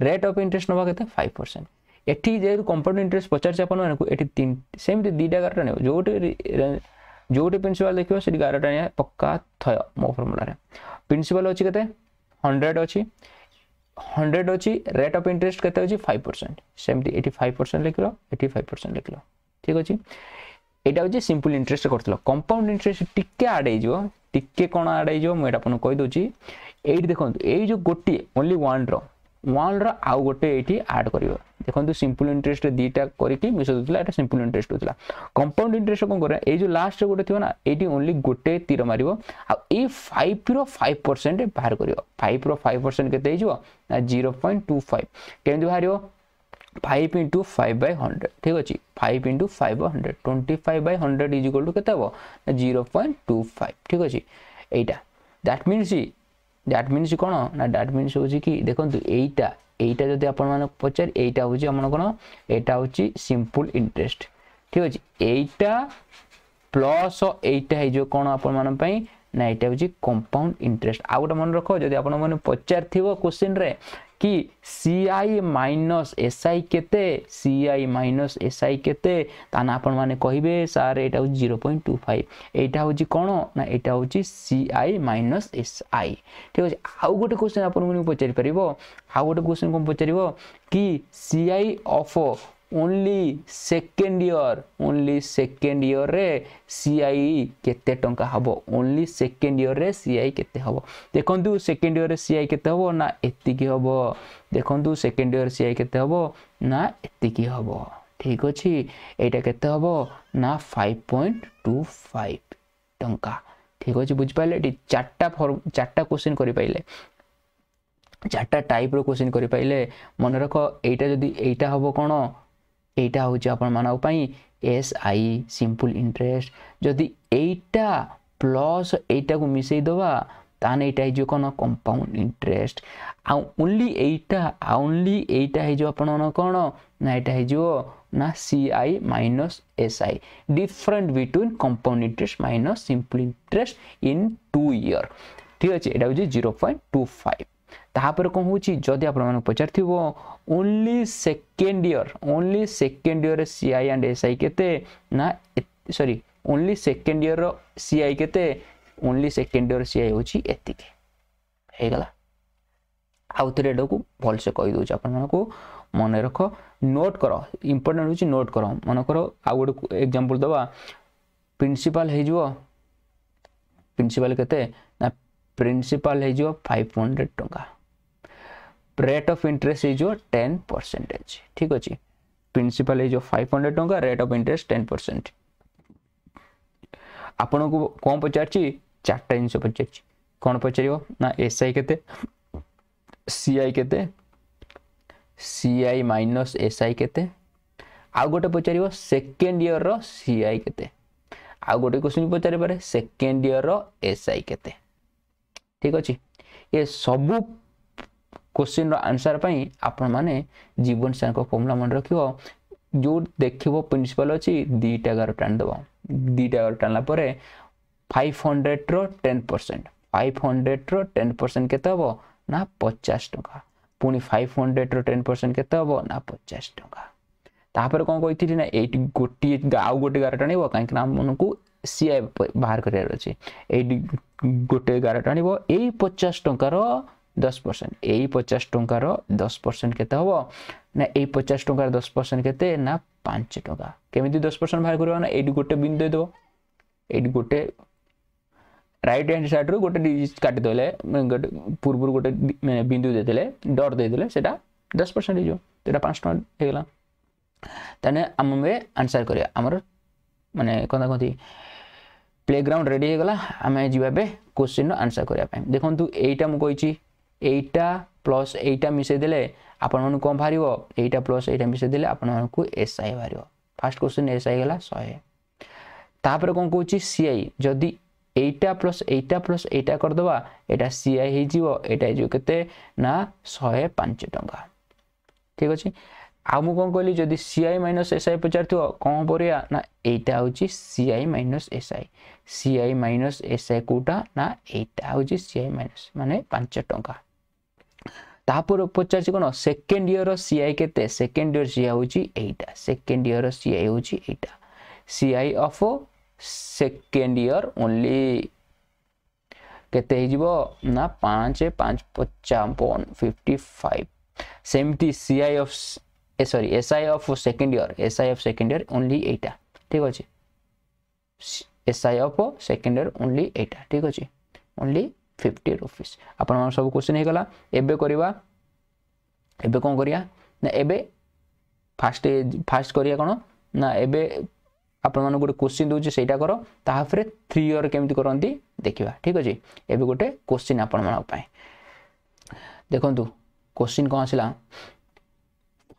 রেট অফ ইন্টরেস্ট নেওয়া কেতে ফাইভ পরসেন্ট এটি যেহেতু কম্পাউন্ড ইন্টরেস্ট পচারছে আপনার এটি তিন সেমতি দুইটা কারেক্ট আনবে যেটি যেটি প্রিন্সিপাল দেখব সেটি কারেক্ট আনিয়া পক্কা থয় মো ফর্মুলার প্রিন্সিপাল অছি কেতে হন্ড্রেড অছি হন্ড্রেড অছি রেট অফ ইন্টরেস্ট কেতে অছি ফাইভ পরসেন্ট সেমতি এটি ফাইভ পরসেন্ট লিখল এটি ফাইভ পরসেন্ট লিখল ঠিক আছে ଏଇଟା ହେଉଛି ସିମ୍ପଲ୍ ଇଣ୍ଟରେଷ୍ଟ କରିଥିଲ କମ୍ପାଉଣ୍ଡ ଇଣ୍ଟରେଷ୍ଟ ଟିକେ ଆଡ଼୍ ହେଇଯିବ ଟିକେ କ'ଣ ଆଡ଼୍ ହେଇଯିବ ମୁଁ ଏଇଟା ଆପଣଙ୍କୁ କହିଦେଉଛି ଏଇଠି ଦେଖନ୍ତୁ ଏଇ ଯେଉଁ ଗୋଟିଏ ଓନ୍ଲି ୱାନ୍ର ୱାନ୍ର ଆଉ ଗୋଟେ ଏଇଠି ଆଡ଼୍ କରିବ ଦେଖନ୍ତୁ ସିମ୍ପଲ୍ ଇଣ୍ଟରେଷ୍ଟ ଦୁଇଟା କରିକି ମିଶାଇ ଦେଉଥିଲା ଏଇଟା ସିମ୍ପଲ୍ ଇଣ୍ଟରେଷ୍ଟ ହେଉଥିଲା କମ୍ପାଉଣ୍ଡ ଇଣ୍ଟରେଷ୍ଟ କ'ଣ କରିବା ଏଇ ଯେଉଁ ଲାଷ୍ଟରେ ଗୋଟେ ଥିବ ନା ଏଇଠି ଓନ୍ଲି ଗୋଟେ ତୀର ମାରିବ ଆଉ ଏଇ ଫାଇଭ୍ର ଫାଇଭ୍ ପରସେଣ୍ଟ ବାହାର କରିବ ଫାଇଭ୍ର ଫାଇଭ୍ ପରସେଣ୍ଟ କେତେ ହେଇଯିବ ନା ଜିରୋ ପଏଣ୍ଟ ଟୁ ଫାଇଭ୍ କେମିତି ବାହାରିବ five into five by hundred ठीक अच्छे five into five by hundred twenty five by hundred is equal to के जीरो पॉइंट टू फाइव ठीक अच्छे यहाँ दैट मीनस दैट मीनस कौन ना दैट मीनस हूँ कि देखो यहीटा এইটা যদি আপনার পচার এইটা হচ্ছে আমার কোণ এটা হচ্ছে সিম্পল ইন্টারেস্ট ঠিক আছে এইটা প্লস এইটা হয়ে যাব কোণ আপনার না এইটা হচ্ছে কম্পাউন্ড ইন্টারেস্ট আউ গোটে মনে রখ যদি আপনার মানে পচার থিব কোশ্চিন্রে কি ସିଆଇ ମାଇନସ୍ ଏସ୍ଆଇ କେତେ ସିଆଇ ମାଇନସ୍ ଏସ୍ଆଇ କେତେ ତାହେଲେ ଆପଣମାନେ କହିବେ ସାର୍ ଏଇଟା ହେଉଛି ଜିରୋ ପଏଣ୍ଟ ଟୁ ଫାଇଭ୍ ଏଇଟା ହେଉଛି କ'ଣ ନା ଏଇଟା ହେଉଛି ସିଆଇ ମାଇନସ୍ ଏସ୍ଆଇ ଠିକ୍ ଅଛି ଆଉ ଗୋଟେ କୋଶ୍ଚିନ୍ ଆପଣଙ୍କୁ ପଚାରିପାରିବ ଆଉ ଗୋଟେ କୋଶ୍ଚିନ୍ କ'ଣ ପଚାରିବ କି CI of only second year only second ଇୟର୍ରେ ସି ଆଇ କେତେ ଟଙ୍କା ହେବ ଓନ୍ଲି ସେକେଣ୍ଡ ଇୟର୍ରେ ସି ଆଇ କେତେ ହେବ ଦେଖନ୍ତୁ ସେକେଣ୍ଡ ଇୟର୍ରେ ସି ଆଇ କେତେ ହେବ ନା ଏତିକି ହେବ ଦେଖନ୍ତୁ ସେକେଣ୍ଡ ଇୟର୍ ସି ଆଇ କେତେ ହେବ ନା ଏତିକି ହେବ ଠିକ୍ ଅଛି ଏଇଟା କେତେ ହେବ ନା ଫାଇଭ୍ ପଏଣ୍ଟ ଟୁ ଫାଇଭ୍ ଟଙ୍କା ଠିକ୍ ଅଛି ବୁଝିପାରିଲେ ଏଠି ଚାରିଟା ଫର୍ମ ଚାରିଟା କୋଶ୍ଚିନ୍ କରିପାରିଲେ ଚାରିଟା ଟାଇପ୍ର କୋଶ୍ଚିନ୍ করে পাইলে মনে রাখ এইটা যদি এইটা হব এইটা ହେଉଛି ଆପଣମାନଙ୍କ ପାଇଁ ଏସ୍ ଆଇ ସିମ୍ପଲ୍ ଇଣ୍ଟରେଷ୍ଟ ଯଦି ଏଇଟା ପ୍ଲସ୍ ଏଇଟାକୁ ମିଶାଇ ଦେବା ତାହେଲେ ଏଇଟା ହେଇଯିବ କ'ଣ କମ୍ପାଉଣ୍ଡ ଇଣ୍ଟରେଷ୍ଟ ଆଉ ଓନ୍ଲି ଏଇଟା ଓନ୍ଲି ଏଇଟା ହେଇଯିବ ଆପଣଙ୍କର କ'ଣ ନା ଏଇଟା ହେଇଯିବ ନା C I minus S I different between compound interest minus simple interest in two year ঠিক আছে এটা হচ্ছে জিরো পয়েন্ট টু ফাইভ तापर कौन हूँ जदि आप पचार only second year only second year C I and S I के sorry only second year C I के only second year C I होती आउ थे एट को कहीदे आप मन रख नोट कर इम्पोर्टाट हूँ नोट कर मन कर आउ गोटे एग्जाम्पल दवा हो प्रिंसिपाल के प्रिंसिपाल फाइव हंड्रेड टाँह rate of interest is ten percentage ठीक अच्छे principal is five hundred time rate of interest ten percent आपण को कौन पचार चार्टा जिन पचार कौन पचार ना एस आई के सी आई के C I minus S I के आउ गोटे पचार सेकेंड इयर रि आई के आउ गोटे क्वेश्चन पचार सेकेंड इयर रि आई के ठीक अच्छे ये सब କୋଶ୍ଚିନ୍ର ଆନ୍ସର୍ ପାଇଁ ଆପଣମାନେ ଜୀବନ ସାରଙ୍କ ଫର୍ମୁଲା ମନେ ରଖିବ ଯେଉଁ ଦେଖିବ ପ୍ରିନ୍ସିପାଲ୍ ଅଛି ଦୁଇଟା ଏଗାର ଟାଣିଦେବ ଦୁଇଟା ଏଗାର ଟାଣିଲା ପରେ ଫାଇଭ୍ ହଣ୍ଡ୍ରେଡ଼୍ର ଟେନ୍ ପରସେଣ୍ଟ ଫାଇଭ୍ ହଣ୍ଡ୍ରେଡ଼୍ର ଟେନ୍ ପରସେଣ୍ଟ କେତେ ହେବ ନା ପଚାଶ ଟଙ୍କା ପୁଣି ଫାଇଭ୍ ହଣ୍ଡ୍ରେଡ଼୍ର ଟେନ୍ ପରସେଣ୍ଟ କେତେ ହେବ ନା ପଚାଶ ଟଙ୍କା ତାପରେ କ'ଣ କହିଥିଲି ନା ଏଇଠି ଗୋଟିଏ ଆଉ ଗୋଟେ ଗାର ଟାଣିବ କାହିଁକିନା ଆମମାନଙ୍କୁ ସିଆଇ ବାହାର କରିବାର ଅଛି ଏଇଠି ଗୋଟେ ଗାର ଟାଣିବ ଏଇ ପଚାଶ ଟଙ୍କାର ଦଶ ପରସେଣ୍ଟ ଏଇ ପଚାଶ ଟଙ୍କାର ଦଶ ପରସେଣ୍ଟ କେତେ ହେବ ନା ଏଇ ପଚାଶ ଟଙ୍କାର ଦଶ ପରସେଣ୍ଟ କେତେ ନା ପାଞ୍ଚ ଟଙ୍କା କେମିତି ଦଶ ପରସେଣ୍ଟ ବାହାର କରିବା ନା ଏଇଠି ଗୋଟେ ବିନ୍ ଦେଇଦେବ ଏଇଠି ଗୋଟେ ରାଇଟ୍ ହ୍ୟାଣ୍ଡ ସାଇଡ଼୍ରୁ ଗୋଟେ ଡିଜିଟ୍ କାଟିଦେଲେ ଗୋଟେ ପୂର୍ବରୁ ଗୋଟେ ବିନ୍ଦୁ ଦେଇଦେଲେ ଡଟ୍ ଦେଇଦେଲେ ସେଇଟା ଦଶ ପରସେଣ୍ଟ ହେଇଯିବ ସେଇଟା ପାଞ୍ଚ ଟଙ୍କା ହେଇଗଲା ତାହେଲେ ଆମେ ଆନ୍ସର୍ କରିବା ଆମର ମାନେ କ'ଣ କହନ୍ତି ପ୍ଲେଗ୍ରାଉଣ୍ଡ ରେଡ଼ି ହେଇଗଲା ଆମେ ଯିବା ଏବେ କୋଶ୍ଚିନ୍ର ଆନ୍ସର୍ କରିବା ପାଇଁ ଦେଖନ୍ତୁ ଏଇଟା ମୁଁ କହିଛି এইটা প্লস এইটা মিশাই দেলে ଆପଣମାନଙ୍କୁ କ'ଣ ବାହାରିବ ଏଇଟା ପ୍ଲସ୍ ଏଇଟା ମିଶାଇ ଦେଲେ ଆପଣମାନଙ୍କୁ ଏସ୍ ଆଇ ବାହାରିବ ଫାର୍ଷ୍ଟ କ୍ୱେଶ୍ଚିନ୍ ଏସ୍ ଆଇ ହେଲା ଶହେ ତାପରେ କ'ଣ କହୁଛି ସି ଆଇ ଯଦି ଏଇଟା ପ୍ଲସ୍ ଏଇଟା ପ୍ଲସ୍ ଏଇଟା କରିଦେବା ଏଇଟା ସି ଆଇ ହେଇଯିବ ଏଇଟା ହେଇଯିବ କେତେ ନା ଶହେ ପାଞ୍ଚ ଟଙ୍କା ଠିକ୍ ଅଛି ଆଉ ମୁଁ କ'ଣ କହିଲି ଯଦି C I minus S I ପଚାରିଥିବ କ'ଣ କରିବା ନା ଏଇଟା ହେଉଛି C I minus S I C I minus S I କେଉଁଟା ନା ଏଇଟା ହେଉଛି ସି ଆଇ ମାଇନସ୍ ମାନେ ପାଞ୍ଚ ଟଙ୍କା ତାପରେ ପଚାରିଛି କ'ଣ ସେକେଣ୍ଡ ଇୟର୍ର ସି ଆଇ କେତେ ସେକେଣ୍ଡ ଇୟର୍ ସି ଆଇ ହେଉଛି ଏଇଟା ସେକେଣ୍ଡ ଇୟର୍ର ସି ଆଇ ହେଉଛି ଏଇଟା C I of second year only କେତେ ହେଇଯିବ ନା ପାଞ୍ଚ ପାଞ୍ଚ ପଞ୍ଚାବନ ଫିଫ୍ଟି ଫାଇଭ୍ ସେମିତି C I of a sorry S I of second year S I of second year only ଏଇଟା ଠିକ୍ ଅଛି S I of second year only ଏଇଟା ଠିକ୍ ଅଛି ଓନ୍ଲି ଫିଫ୍ଟି ରୁପିଜ୍ ଆପଣଙ୍କର ସବୁ କୋଶ୍ଚିନ୍ ହେଇଗଲା ଏବେ କରିବା ଏବେ କ'ଣ କରିବା ନା ଏବେ ଫାଷ୍ଟ ଫାଷ୍ଟ କରିବା କ'ଣ ନା ଏବେ ଆପଣମାନଙ୍କୁ ଗୋଟେ କୋଶ୍ଚିନ୍ ଦେଉଛି ସେଇଟା କର ତାହାପରେ ଥ୍ରୀ ଇୟର୍ କେମିତି କରନ୍ତି ଦେଖିବା ଠିକ୍ ଅଛି ଏବେ ଗୋଟେ କୋଶ୍ଚିନ୍ ଆପଣମାନଙ୍କ ପାଇଁ ଦେଖନ୍ତୁ କୋଶ୍ଚିନ୍ କ'ଣ ଆସିଲା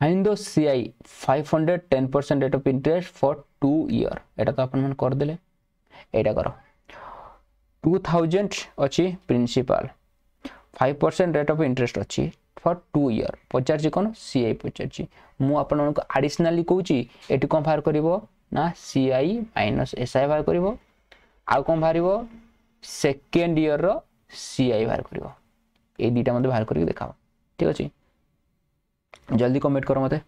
find the CI five hundred ten percent rate of interest for two year এটা তো আপনার করে দেলে এটা করো ଟୁ ଥାଉଜେଣ୍ଡ ଅଛି principal five percent rate of interest ଅଛି ଫର୍ ଟୁ ଇୟର୍ ପଚାରିଛି କ'ଣ ସି ଆଇ ପଚାରିଛି ମୁଁ ଆପଣମାନଙ୍କୁ ଆଡ଼ିସନାଲି କହୁଛି ଏଠି କ'ଣ ବାହାର କରିବ ନା C I minus S I ବାହାର କରିବ ଆଉ କ'ଣ ବାହାରିବ ସେକେଣ୍ଡ ଇୟର୍ର ସି ଆଇ ବାହାର କରିବ ଏଇ ଦୁଇଟା ମୋତେ ବାହାର କରିକି ଦେଖାଅ ଠିକ୍ ଅଛି ଜଲ୍ଦି କମେଣ୍ଟ କର ମୋତେ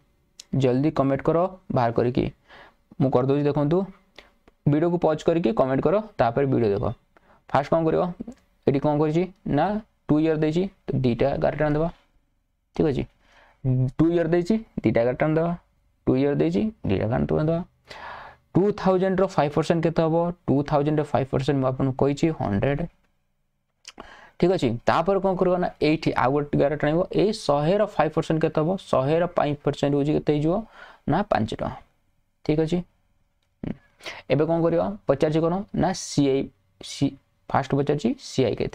ଜଲ୍ଦି କମେଣ୍ଟ କର ବାହାର କରିକି ମୁଁ କରିଦେଉଛି ଦେଖନ୍ତୁ ଭିଡ଼ିଓକୁ ପଜ୍ କରିକି କମେଣ୍ଟ କର ତାପରେ ଭିଡ଼ିଓ ଦେଖ ଫାର୍ଷ୍ଟ କ'ଣ କରିବ ଏଠି କ'ଣ କରିଛି ନା ଟୁ ଇୟର୍ ଦେଇଛି ତ ଦୁଇଟା ଏଗାର ଟଙ୍କା ଦେବା ଠିକ୍ ଅଛି ଟୁ ଇୟର୍ ଦେଇଛି ଦୁଇଟା ଏଗାର ଟଙ୍କା ଦେବା ଟୁ ଇୟର୍ ଦେଇଛି ଦୁଇଟା ଏଗାର ଟଙ୍କା ଦେବା ଟୁ ଥାଉଜେଣ୍ଡର ଫାଇଭ୍ ପରସେଣ୍ଟ କେତେ ହେବ ଟୁ ଥାଉଜେଣ୍ଡର ଫାଇଭ୍ ପରସେଣ୍ଟ ମୁଁ ଆପଣଙ୍କୁ କହିଛି ହଣ୍ଡ୍ରେଡ଼ ଠିକ୍ ଅଛି ତାପରେ କ'ଣ କରିବ ନା ଏଇଠି ଆଉ ଗୋଟେ ଏଗାର ଟାଣିବ ଏଇ ଶହେର ଫାଇଭ୍ ପରସେଣ୍ଟ କେତେ ହେବ ଶହେର ପାଞ୍ଚ ପରସେଣ୍ଟ ହେଉଛି କେତେ ହେଇଯିବ ନା ପାଞ୍ଚ ଟଙ୍କା ଠିକ୍ ଅଛି ଏବେ କ'ଣ କରିବା ପଚାରିଛି କ'ଣ ନା ସି ଆଇ ସି फास्ट पचार सी के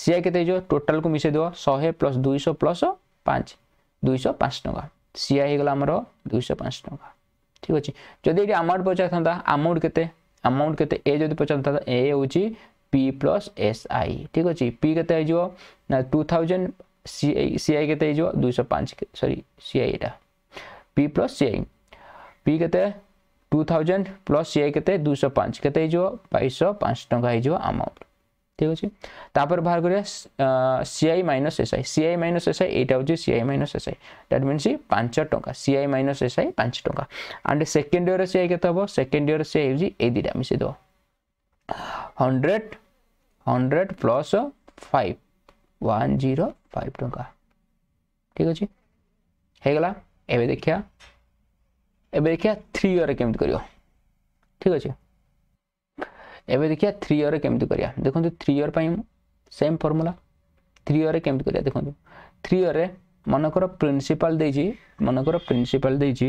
सी आई के टोटाल को शहे प्लस दुई प्लस पाँच दुई पाँच टाँग सी आई आमर दुईश पाँच टाँग ठीक अच्छे जदि ये आमाउंट पचार था आमाउंट के आमाउंट के जब पचार था ए हूँ पी प्लस एस आई ठीक अच्छे पी के two thousand C I C I के दुईश पाँच sorry C I P plus C I P के टू थाउजेंड प्लस ये के दुश पाँच के बैश पाँच टाँग हो आमाउंट ঠিক আছে তারপর বাহার করিয়া CI minus SI CI minus SI এইটা হচ্ছে CI minus SI that means পাঁচ টঙ্কা সিআই মাইনস এসআই পাঁচ টঙ্কা আন্ড সেকেন্ড ইয়র সিআই কেতে হব সেকেন্ড ইয়র সিআই হচ্ছে এই দুইটা মিশাই দেব hundred hundred plus five one zero five টঙ্কা ঠিক আছে হয়ে গলা এবে দেখিয়া এবে দেখিয়া থ্রি ইয়রে কেমিতি করিব ঠিক আছে এবে দেখিয়া থ্রি ইয়রে কেমিতি করিয়া দেখুন থ্রি ইয়র পাই সেম ফর্মুলা থ্রি ইয়রে কেমিতি করিয়া দেখুন থ্রি ইয়রে মনেকর প্রিন্সিপাল দিয়েছি মনেকর প্রিন্সিপাল দিয়েছি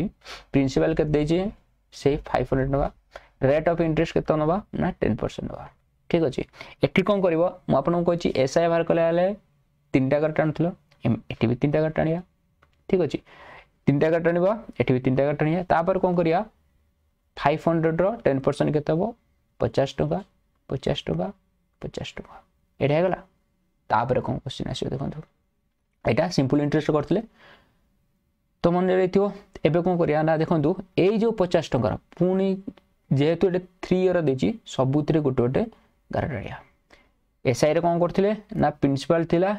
প্রিন্সিপাল কেতে দিয়েছি সেই ফাইভ হন্ড্রেড নেওয়া রেট অফ ইন্টারেস্ট কেতে নেওয়া না টেন পরসেন্ট নেওয়া ঠিক আছে এটি কম করব মু আপনাকে কইছি এসআই বাহার কলে বেলে তিনটা কার্ড টাণুল এটি বি তিনটা কার্ড টাণিয়া ঠিক আছে তিনটা এগার টাণিবা এটি বি তিনটা এগার টাণিবা তাপরে কম করিয়া ফাইভ হন্ড্রেড্র টেন পরসেন্ট কেতে হব পচাশ টঙ্কা পচাশ টঙ্কা পচাশ টঙ্কা এটা হয়ে গেল তাপরে কম কোশ্চিন আসবে দেখুন এটা সিম্পল ইন্টারেস্ট করলে তো মনে রইথিব এবে কম করিয়া না দেখুন এই যে পচাশ টঙ্কার পুনি যেহেতু এটা থ্রি ইয়র দিয়েছি সবুথে গোটে গোটে গারটা এসআইরে কম করলে না প্রিন্সিপাল লা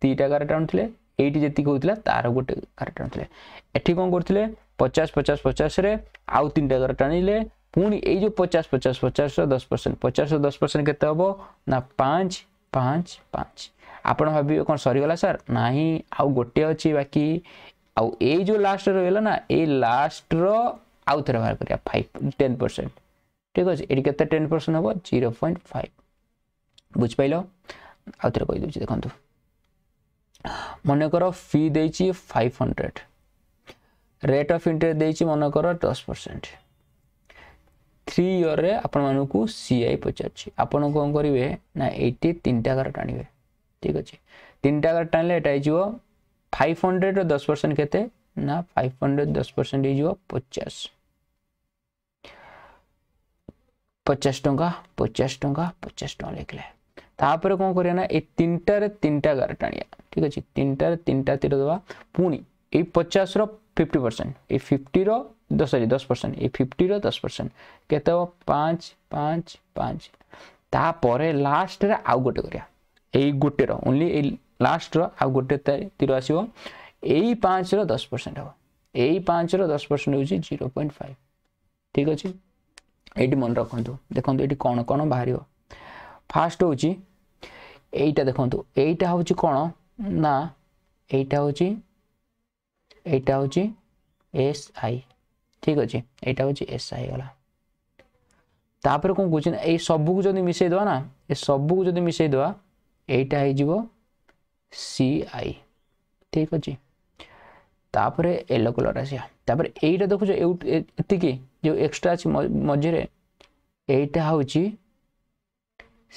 দুইটা গারটা আনুলে এইটি ଯେତିକି ହେଉଥିଲା ତାର ଗୋଟେ ଗାର ଟାଣୁଥିଲେ ଏଠି କ'ଣ କରୁଥିଲେ ପଚାଶ ପଚାଶ ପଚାଶରେ ଆଉ ତିନିଟା ଗାର ଟାଣିଲେ ପୁଣି ଏଇ ଯେଉଁ ପଚାଶ ପଚାଶ ପଚାଶର ଦଶ ପରସେଣ୍ଟ ପଚାଶର ଦଶ ପରସେଣ୍ଟ କେତେ ହେବ ନା ପାଞ୍ଚ ପାଞ୍ଚ ପାଞ୍ଚ ଆପଣ ଭାବିବେ କ'ଣ ସରିଗଲା ସାର୍ ନାହିଁ ଆଉ ଗୋଟିଏ ଅଛି ବାକି ଆଉ ଏଇ ଯେଉଁ ଲାଷ୍ଟରେ ରହିଗଲା ନା ଏଇ ଲାଷ୍ଟର ଆଉ ଥରେ ବାହାର କରିବା ଫାଇଭ୍ ଟେନ୍ ପରସେଣ୍ଟ ଠିକ୍ ଅଛି ଏଠି କେତେ ଟେନ୍ ପରସେଣ୍ଟ ହେବ ଜିରୋ ପଏଣ୍ଟ ଫାଇଭ୍ ବୁଝିପାରିଲ ଆଉ ଥରେ କହିଦେଉଛି ଦେଖନ୍ତୁ মনেকর ফি দিয়েছি five hundred rate of interest দিয়েছি মনেকর দশ পরসেন্ট থ্রি ইয়র্রে ଆପଣମାନଙ୍କୁ ସିଆଇ ପଚାରୁଛି ଆପଣ କ'ଣ କରିବେ ନା ଏଇଠି ତିନିଟା କାର୍ଡ଼ ଟାଣିବେ ଠିକ୍ ଅଛି ତିନିଟା କାର୍ଡ଼ ଟାଣିଲେ ଏଇଟା ହେଇଯିବ ଫାଇଭ୍ ହଣ୍ଡ୍ରେଡ଼୍ର ଦଶ ପରସେଣ୍ଟ କେତେ ନା ଫାଇଭ୍ ହଣ୍ଡ୍ରେଡ଼୍ ଦଶ ପରସେଣ୍ଟ ହେଇଯିବ ପଚାଶ ପଚାଶ ଟଙ୍କା ପଚାଶ ଟଙ୍କା ପଚାଶ ଟଙ୍କା ଲେଖିଲେ तर कर एनटा तिनटा गाह्रो टाणिया ठिक अहिले तिनटा तिनटा पचास र फिफ्टी ए फिफ्टी र दस दस पर्सेन्ट ए फिफ्टी र दस पर्सेन्ट केत पाँच पाँच पाँच तास्ट आउ गएर ए गोटे र ओन्ली लास्ट र आउट तिर आस र दस पर्सेन्ट हे ए र दस पर्सेन्ट हुन्छ जिरो पोइन्ट फाइभ ठिक अझ मन रकि कि এইটা দেখন্তু এইটা হচ্ছে কোণ না এইটা হচ্ছে এইটা হচ্ছে এস আই ঠিক আছে এইটা হচ্ছে এস আই গলা তাপরে কোন কুছি না এই সবুকু যদি মিশাই দেওয়া না এ সবুকু যদি মিশাই দেওয়া এইটা হয়ে যাব সি আই ঠিক আছে তাপরে ইয়েলো কলর আসিয়া তাপরে এইটা দেখুছ এতিকি যে এক্সট্রা আছে মঝিরে এইটা হচ্ছে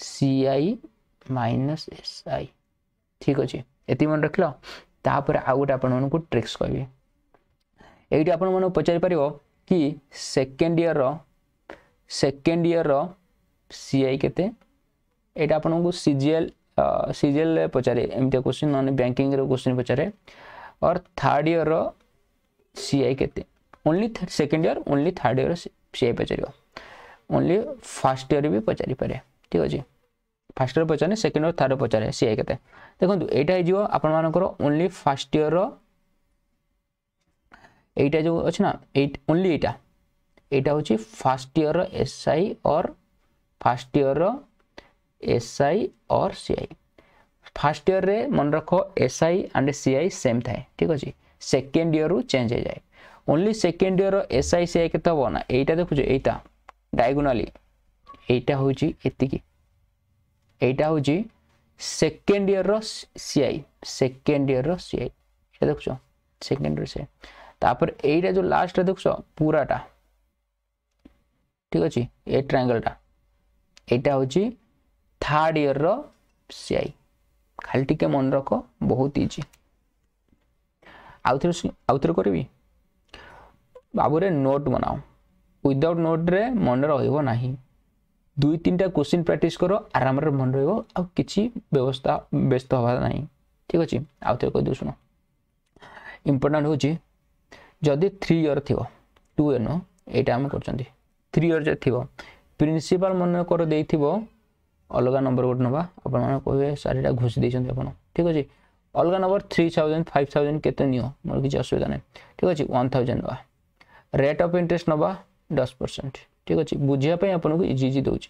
C I minus S I ठीक अच्छे ये मन रख लापर आउ गोटे आप ट्रिक्स कह ये आप पचारिपर कि second year second year C I के सीजेएल सीजेएल पचारे एम क्वेश्चन ना बैंकिंग क्वेश्चन पचारे और थर्ड इयर सी आई के only second year only third year C I पचार ओनली फास्ट इयर भी पचारिपे ठीक अच्छे ফার্স্ট ଇୟର ପଚାରେ ସେକେଣ୍ଡ ଇୟର ଥାର୍ଡ ପଚାରେ ସିଏ କେତେ ଦେଖନ୍ତୁ ଏଇଟା ହେଇଯିବ ଆପଣମାନଙ୍କର ଓନ୍ଲି ଫାର୍ଷ୍ଟ ଇୟରର এইটা যে আছে না এই ওনলি এইটা এইটা হচ্ছে first year SI or first year SI or CI first ইয়ারে মনে রাখ এসআই আন্ড সিআই সেম থাকে ঠিক আছে সেকেন্ড ইয়ারু চেঞ্জ হয়ে যায় only second year SI CI কেতে হব না এইটা দেখুছ এইটা ডায়াগোনালি এইটা হচ্ছে এতিকি এইটা হচ্ছে সেকেন্ড ইয়ারর সিআই সেকেন্ড ইয়ারর সিআই সেটা দেখছ সেকেন্ড ইয়ার সিআই তারপরে এইটা যে লাস্টটা দেখছ পুরাটা ঠিক আছে এ ট্রায়াঙ্গেলটা এইটা হচ্ছে থার্ড ইয়ারর সিআই খালি টিকে মনে রখ বহুত ইজি আউথরে আউথরে করবি বাবুরে নোট বনাও উইদাউট নোটরে মনে রহব না দুই তিনটা কোশ্চিন ପ୍ରାକ୍ଟିସ୍ କର ଆରାମରେ ମନେ ରହିବ ଆଉ କିଛି ବ୍ୟବସ୍ଥା ବ୍ୟସ୍ତ ହେବା ନାହିଁ ଠିକ୍ ଅଛି ଆଉ ଥରେ କହିଦେଉ ଶୁଣ ଇମ୍ପୋର୍ଟାଣ୍ଟ ହେଉଛି ଯଦି ଥ୍ରୀ ଇୟର୍ ଥିବ ଟୁ ଇୟର୍ ନୁହଁ ଏଇଟା ଆମେ କରୁଛନ୍ତି ଥ୍ରୀ ଇୟର୍ ଯଦି ଥିବ ପ୍ରିନ୍ସିପାଲ୍ ମନେକର ଦେଇଥିବ ଅଲଗା ନମ୍ବର ଗୋଟେ ନେବା ଆପଣମାନେ କହିବେ ସାର୍ ଏଇଟା ଘୋଷି ଦେଇଛନ୍ତି ଆପଣ ଠିକ୍ ଅଛି ଅଲଗା number three thousand five thousand କେତେ ନିଅ ମୋର କିଛି ଅସୁବିଧା ନାହିଁ ଠିକ୍ ଅଛି ୱାନ୍ ଥାଉଜେଣ୍ଡ ନେବା ରେଟ୍ ଅଫ୍ ଇଣ୍ଟରେଷ୍ଟ ନେବା ଦଶ ପରସେଣ୍ଟ ठीक अच्छे बुझाप आपको इजी इजी दूसरी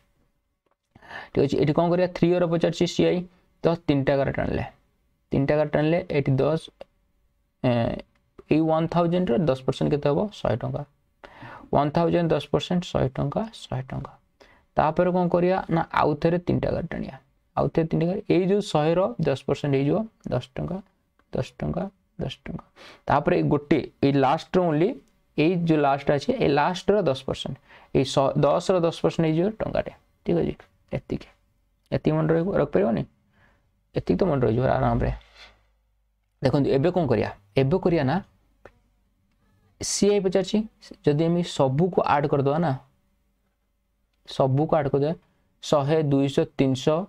ठीक अच्छे ये कौन कर थ्री ओर पचार सी आई तो तीन टा गार्ट आनले तीन टा गार्ट आनले दस ए वन थाउजेंड रस परसेंट के शहे टाँह वन थाउजेंड दस परसेंट शहे टाँह शहे टाँह तापर कौन करा ना आउ थे तीन टा गार्ट आने आउ थे तीन टा ये जो शहे रस परसेंट हो दस टाँह दस टाँह दस टाँह गोटे लास्ट रो ओनली ये जो लास्ट अच्छे ये लास्ट रस परसेंट ଏଇ ଦଶରୁ ଦଶ ପରସେଣ୍ଟ ହେଇଯିବ ଟଙ୍କାଟେ ଠିକ୍ ଅଛି ଏତିକି ଏତିକି ମନେ ରହିବ ରଖିପାରିବନି ଏତିକି ତ ମନେ ରହିଯିବ ଆରାମରେ ଦେଖନ୍ତୁ ଏବେ କ'ଣ କରିବା ଏବେ କରିବା ନା ସିଏ ପଚାରୁଛି ଯଦି ଆମେ ସବୁକୁ ଆଡ୍ କରିଦେବା ନା ସବୁକୁ ଆଡ୍ କରିଦେବା ଶହେ ଦୁଇଶହ ତିନିଶହ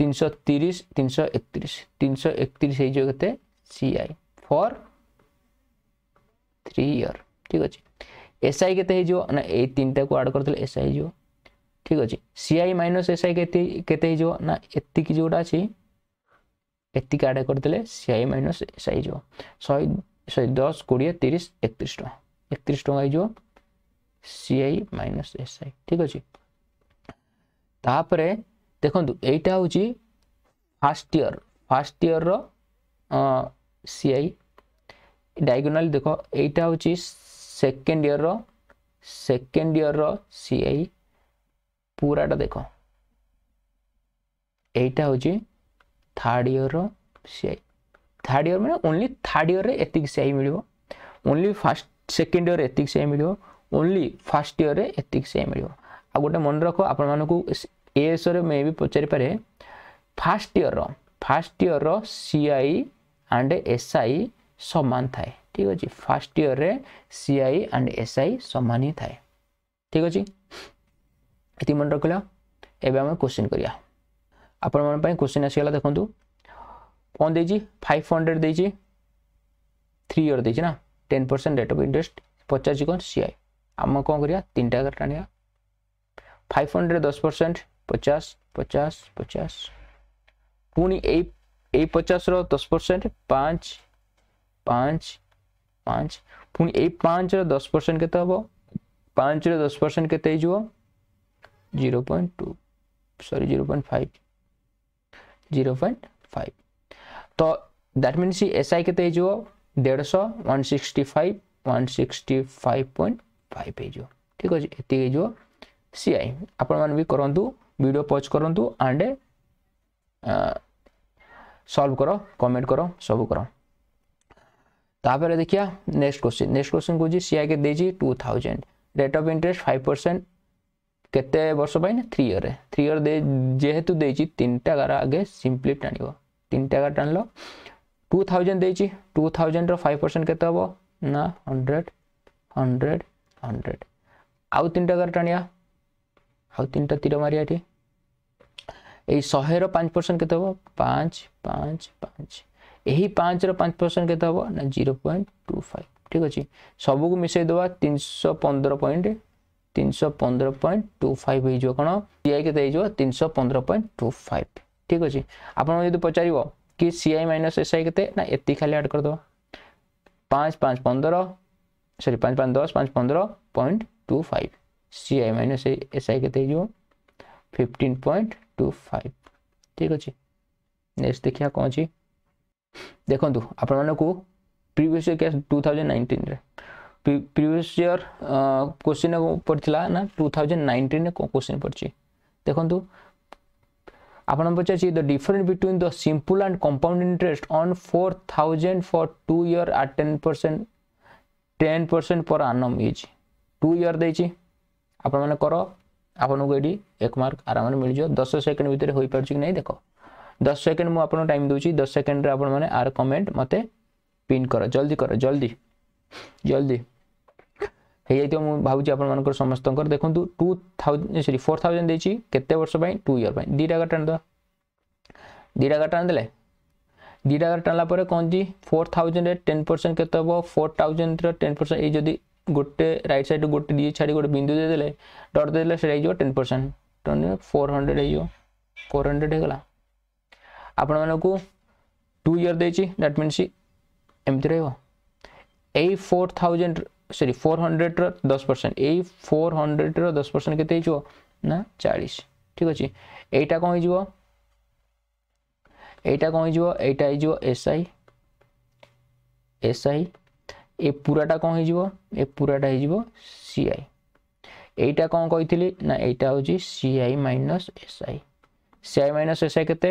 ତିନିଶହ ତିରିଶ ତିନିଶହ ଏକତିରିଶ ତିନିଶହ ଏକତିରିଶ ହେଇଯିବ କେତେ ସିଆଇ ଫର୍ ଥ୍ରୀ ଇୟର୍ ଠିକ୍ ଅଛି एसआई केते हे जो ना ए तीनटा को ऐड करतले एसआई जो ठीक अछि सीआई माइनस एसआई केते केते हे जो ना एत्ती की जोटा अछि एत्ती का ऐड करतले सीआई माइनस एसआई जो 100 110 20 30 31 टका 31 टका जो सीआई माइनस एसआई ठीक अछि तापरे देखंतु एटा होची ফার্স্ট ইয়ার ফার্স্ট ইয়ারর সিআই ডায়াগোনাল দেখো এইটা হচ্ছে second year second year C I पूराटा देख यहीटा हूँ third year C I third year मैंने ओनली थर्ड इयर में एति सी आई मिल ओनली फास्ट सेकेंड इयर एति सी आई मिल ओनली फास्ट इयर में एति सी आई मिल आ गए मन रख आप एस रे भी पचारिपे first year first year C I and S I सामान थाए ठीक अच्छे फास्ट इयर रे सी आई एंड एस आई सामान ही था ठीक अच्छे ये मन रख लगे क्वेश्चन करवा आपण मन क्वेश्चन आसगला देखु कौन दे फाइव हंड्रेड दे थ्री इयर दे ten percent rate of interest पचास कौन सी आई आम कौन कर तीन टाइम आने फाइव हंड्रेड दस परसेंट पचास पचास पचास पुणी ए पचास रस परसेंट पाँच पाँच पांच पुणी ए पांच रो दस परसेंट कितना हो पांच रो दस परसेंट कितने जो zero point two sorry zero point five zero point five तो दैट मीन सी एसआई कितने ही जो डेढ़ सौ one sixty five one sixty five point five ही जो ठीक है जी ठीक जो सीआई आप अपन भी करों तो वीडियो पॉज करों तो एंड सॉल्व करो कमेंट करो सब करो ତାପରେ ଦେଖିବା ନେକ୍ସଟ କ୍ୱେଶ୍ଚିନ୍ ନେକ୍ସଟ କ୍ୱେଶ୍ଚିନ୍ କହୁଛି ସିଆଇକେ ଦେଇଛି two thousand rate of interest five percent କେତେ ବର୍ଷ ପାଇଁ ନା ଥ୍ରୀ ଇୟର୍ରେ ଥ୍ରୀ ଇୟର୍ ଯେହେତୁ ଦେଇଛି ତିନିଟା ଗାର ଆଗେ ସିମ୍ପଲି ଟାଣିବ ତିନିଟା ଗାର ଟାଣିଲ ଟୁ ଥାଉଜେଣ୍ଡ ଦେଇଛି ଟୁ ଥାଉଜେଣ୍ଡର ଫାଇଭ୍ ପରସେଣ୍ଟ କେତେ ହେବ ନା ହଣ୍ଡ୍ରେଡ଼ ହଣ୍ଡ୍ରେଡ଼ ହଣ୍ଡ୍ରେଡ଼ ଆଉ ତିନିଟା ଗାର ଟାଣିବା ଆଉ ତିନିଟା ତୀର ମାରିବା ଏଠି এই শহের পাঁচ পরসেন্ট কেতে হব পাঁচ পাঁচ পাঁচ यही पाँच रच परसेंट के जीरो पॉइंट टू फाइव ठीक अच्छे सब कुछ मिसाई दवा तीन सौ पंद्रह पॉइंट तीन सौ पंद्रह पॉइंट टू फाइव हो कौन सी आई के तीन सौ पंद्रह पॉइंट टू फाइव ठीक अच्छे आप पचार कि सी आई माइनस एस आई के ना ये खाली आड करदे पाँच पाँच पंद्रह सरी पाँच पाँच दस पाँच पंद्रह point two five C I minus S I के फिफ्टन पॉइंट टू फाइव ठीक अच्छे नेक्स्ट देखिए कौन अच्छी ଦେଖନ୍ତୁ ଆପଣମାନଙ୍କୁ ପ୍ରିଭିୟସ୍ ଇୟର୍ କ୍ୟାସ୍ ଟୁ ଥାଉଜେଣ୍ଡ ନାଇଣ୍ଟିନ୍ରେ ପ୍ରିଭିୟସ୍ ଇୟର୍ କୋଶ୍ଚିନ୍ ପଡ଼ିଥିଲା ନା ଟୁ ଥାଉଜେଣ୍ଡ ନାଇଣ୍ଟିନ୍ରେ କୋଶ୍ଚିନ୍ ପଡ଼ିଛି ଦେଖନ୍ତୁ আপনার পচারছি the difference between the simple and compound interest on four thousand for two year at ten percent ten percent পর আনম ইজ টু ইয়ার দিয়েছি আপনার কর আপনার এটি এক মার্ক আরামে মিলিযোগ দশ সেকেন্ড ভিতরে হয়ে পারছি কি না দেখ ଦଶ ସେକେଣ୍ଡ ମୁଁ ଆପଣଙ୍କୁ ଟାଇମ୍ ଦେଉଛି ଦଶ ସେକେଣ୍ଡରେ ଆପଣମାନେ ଆର କମେଣ୍ଟ ମୋତେ ପିନ୍ କର ଜଲ୍ଦି କର ଜଲ୍ଦି ଜଲ୍ଦି ହେଇଯାଇଥିବ ମୁଁ ଭାବୁଛି ଆପଣମାନଙ୍କର ସମସ୍ତଙ୍କର ଦେଖନ୍ତୁ two thousand sorry four thousand ଦେଇଛି କେତେ ବର୍ଷ ପାଇଁ ଟୁ ଇୟର୍ ପାଇଁ ଦୁଇଟା ଏଗାର ଟାଣିଦେବା ଦୁଇଟା ଏଗାର ଟାଣିଦେଲେ দুইটা এগার টানলা পরে কঞ্জি ফোর থাউজেন্ডের টেন পরসেন্ট কেতে হব ফোর থাউজেন্ডর টেন পরসেন্ট এই যদি গোটে রাইট সাইড গোটে দিয়ে ছাড়ি গোটে বিন্দু দিয়ে দেলে ডট দিয়ে দেলে সেটা হয়ে টেন পরসেন্ট ফোর হন্ড্রেড হয়ে ফোর হন্ড্রেড হয়ে গলা ଆପଣମାନଙ୍କୁ ଟୁ ଇୟର୍ ଦେଇଛି ଦ୍ୟାଟ୍ ମିନ୍ସ ଏମିତି ରହିବ ଏଇ ଫୋର୍ ଥାଉଜେଣ୍ଡ ସରି ଫୋର୍ ହଣ୍ଡ୍ରେଡ଼ର ଦଶ ପରସେଣ୍ଟ ଏଇ ଫୋର୍ ହଣ୍ଡ୍ରେଡ଼ର ଦଶ ପରସେଣ୍ଟ କେତେ ହେଇଯିବ ନା ଚାଳିଶ ଠିକ୍ ଅଛି ଏଇଟା କ'ଣ ହେଇଯିବ এইটা কম হয়ে এইটা হয়ে এসআই এসআই এ পুরাটা কম হয়ে এ পুরাটা হয়ে সিআই এইটা কম কইলি না এইটা হচ্ছে CI minus SI CI minus SI কেতে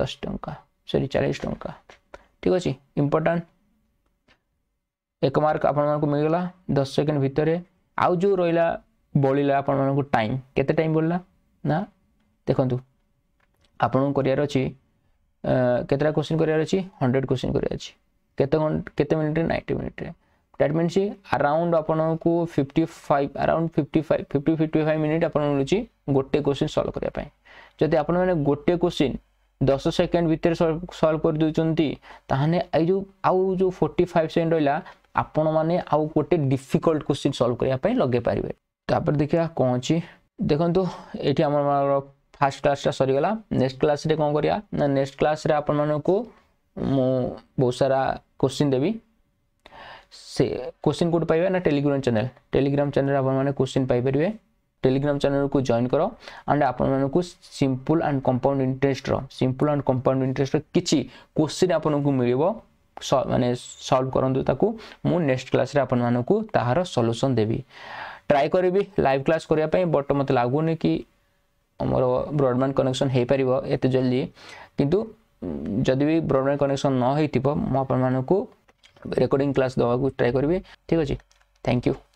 দশ টঙ্কা সরি ଚାଳିଶ ଟଙ୍କା ଠିକ୍ ଅଛି ଇମ୍ପୋର୍ଟାଣ୍ଟ ଏକ ମାର୍କ ଆପଣମାନଙ୍କୁ ମିଳିଗଲା ଦଶ ସେକେଣ୍ଡ ଭିତରେ ଆଉ ଯେଉଁ ରହିଲା ବଳିଲା ଆପଣମାନଙ୍କୁ ଟାଇମ୍ କେତେ ଟାଇମ୍ ବଳିଲା ନା ଦେଖନ୍ତୁ ଆପଣଙ୍କୁ କରିବାର ଅଛି କେତେଟା କୋଶ୍ଚିନ୍ କରିବାର ଅଛି ହଣ୍ଡ୍ରେଡ଼ କୋଶ୍ଚିନ୍ କରିବାର ଅଛି କେତେ କେତେ ମିନିଟ୍ରେ ନାଇଣ୍ଟି ମିନିଟ୍ରେ ଦ୍ୟାଟ୍ ମିନ୍ସ ଆରାଉଣ୍ଡ ଆପଣଙ୍କୁ fifty five around fifty five fifty fifty five minute ଆପଣଙ୍କୁ ମିଳୁଛି ଗୋଟେ କୋଶ୍ଚିନ୍ ସଲ୍ଭ କରିବା ପାଇଁ ଯଦି ଆପଣମାନେ ଗୋଟେ କୋଶ୍ଚିନ୍ ଦଶ ସେକେଣ୍ଡ ଭିତରେ ସଲ୍ଭ କରିଦେଉଛନ୍ତି ତାହେଲେ ଏଇ ଯେଉଁ ଆଉ ଯେଉଁ ଫୋର୍ଟି ଫାଇଭ୍ ସେକେଣ୍ଡ ରହିଲା ଆପଣମାନେ ଆଉ ଗୋଟେ ଡିଫିକଲ୍ଟ କ୍ୱେଶ୍ଚିନ୍ ସଲ୍ଭ କରିବା ପାଇଁ ଲଗାଇ ପାରିବେ ତାପରେ ଦେଖିବା କ'ଣ ଅଛି ଦେଖନ୍ତୁ ଏଠି ଆମର ଫାର୍ଷ୍ଟ କ୍ଲାସ୍ଟା ସରିଗଲା ନେକ୍ସଟ କ୍ଲାସ୍ରେ କ'ଣ କରିବା ନା ନେକ୍ସଟ କ୍ଲାସ୍ରେ ଆପଣମାନଙ୍କୁ ମୁଁ ବହୁତ ସାରା କୋଶ୍ଚିନ୍ ଦେବି ସେ କୋଶ୍ଚିନ୍ କେଉଁଠି ପାଇବେ ନା ଟେଲିଗ୍ରାମ ଚ୍ୟାନେଲ୍ ଟେଲିଗ୍ରାମ ଚ୍ୟାନେଲ୍ରେ ଆପଣମାନେ କୋଶ୍ଚିନ୍ ପାଇପାରିବେ টেলিগ্রাম ଚ୍ୟାନେଲକୁ ଜଏନ୍ କର ଆଣ୍ଡ ଆପଣମାନଙ୍କୁ ସିମ୍ପଲ୍ ଆଣ୍ଡ କମ୍ପାଉଣ୍ଡ ଇଣ୍ଟରେଷ୍ଟର ସିମ୍ପଲ୍ ଆଣ୍ଡ କମ୍ପାଉଣ୍ଡ ଇଣ୍ଟରେଷ୍ଟର କିଛି କୋଶ୍ଚିନ୍ ଆପଣଙ୍କୁ ମିଳିବ ମାନେ ସଲ୍ଭ କରନ୍ତୁ ତାକୁ ମୁଁ ନେକ୍ସଟ କ୍ଲାସ୍ରେ ଆପଣମାନଙ୍କୁ ତାହାର ସଲ୍ୟୁସନ୍ ଦେବି ଟ୍ରାଏ କରିବି ଲାଇଭ୍ କ୍ଲାସ୍ କରିବା ପାଇଁ ବଟ୍ ମୋତେ ଲାଗୁନି କି ଆମର ବ୍ରଡ଼ବ୍ୟାଣ୍ଡ କନେକ୍ସନ୍ ହୋଇପାରିବ ଏତେ ଜଲ୍ଦି କିନ୍ତୁ ଯଦି ବି ବ୍ରଡ଼ବ୍ୟାଣ୍ଡ କନେକ୍ସନ୍ ନ ହୋଇଥିବ ମୁଁ ଆପଣମାନଙ୍କୁ ରେକର୍ଡ଼ିଂ କ୍ଲାସ୍ ଦେବାକୁ ଟ୍ରାଏ କରିବି ଠିକ୍ ଅଛି ଥ୍ୟାଙ୍କ ୟୁ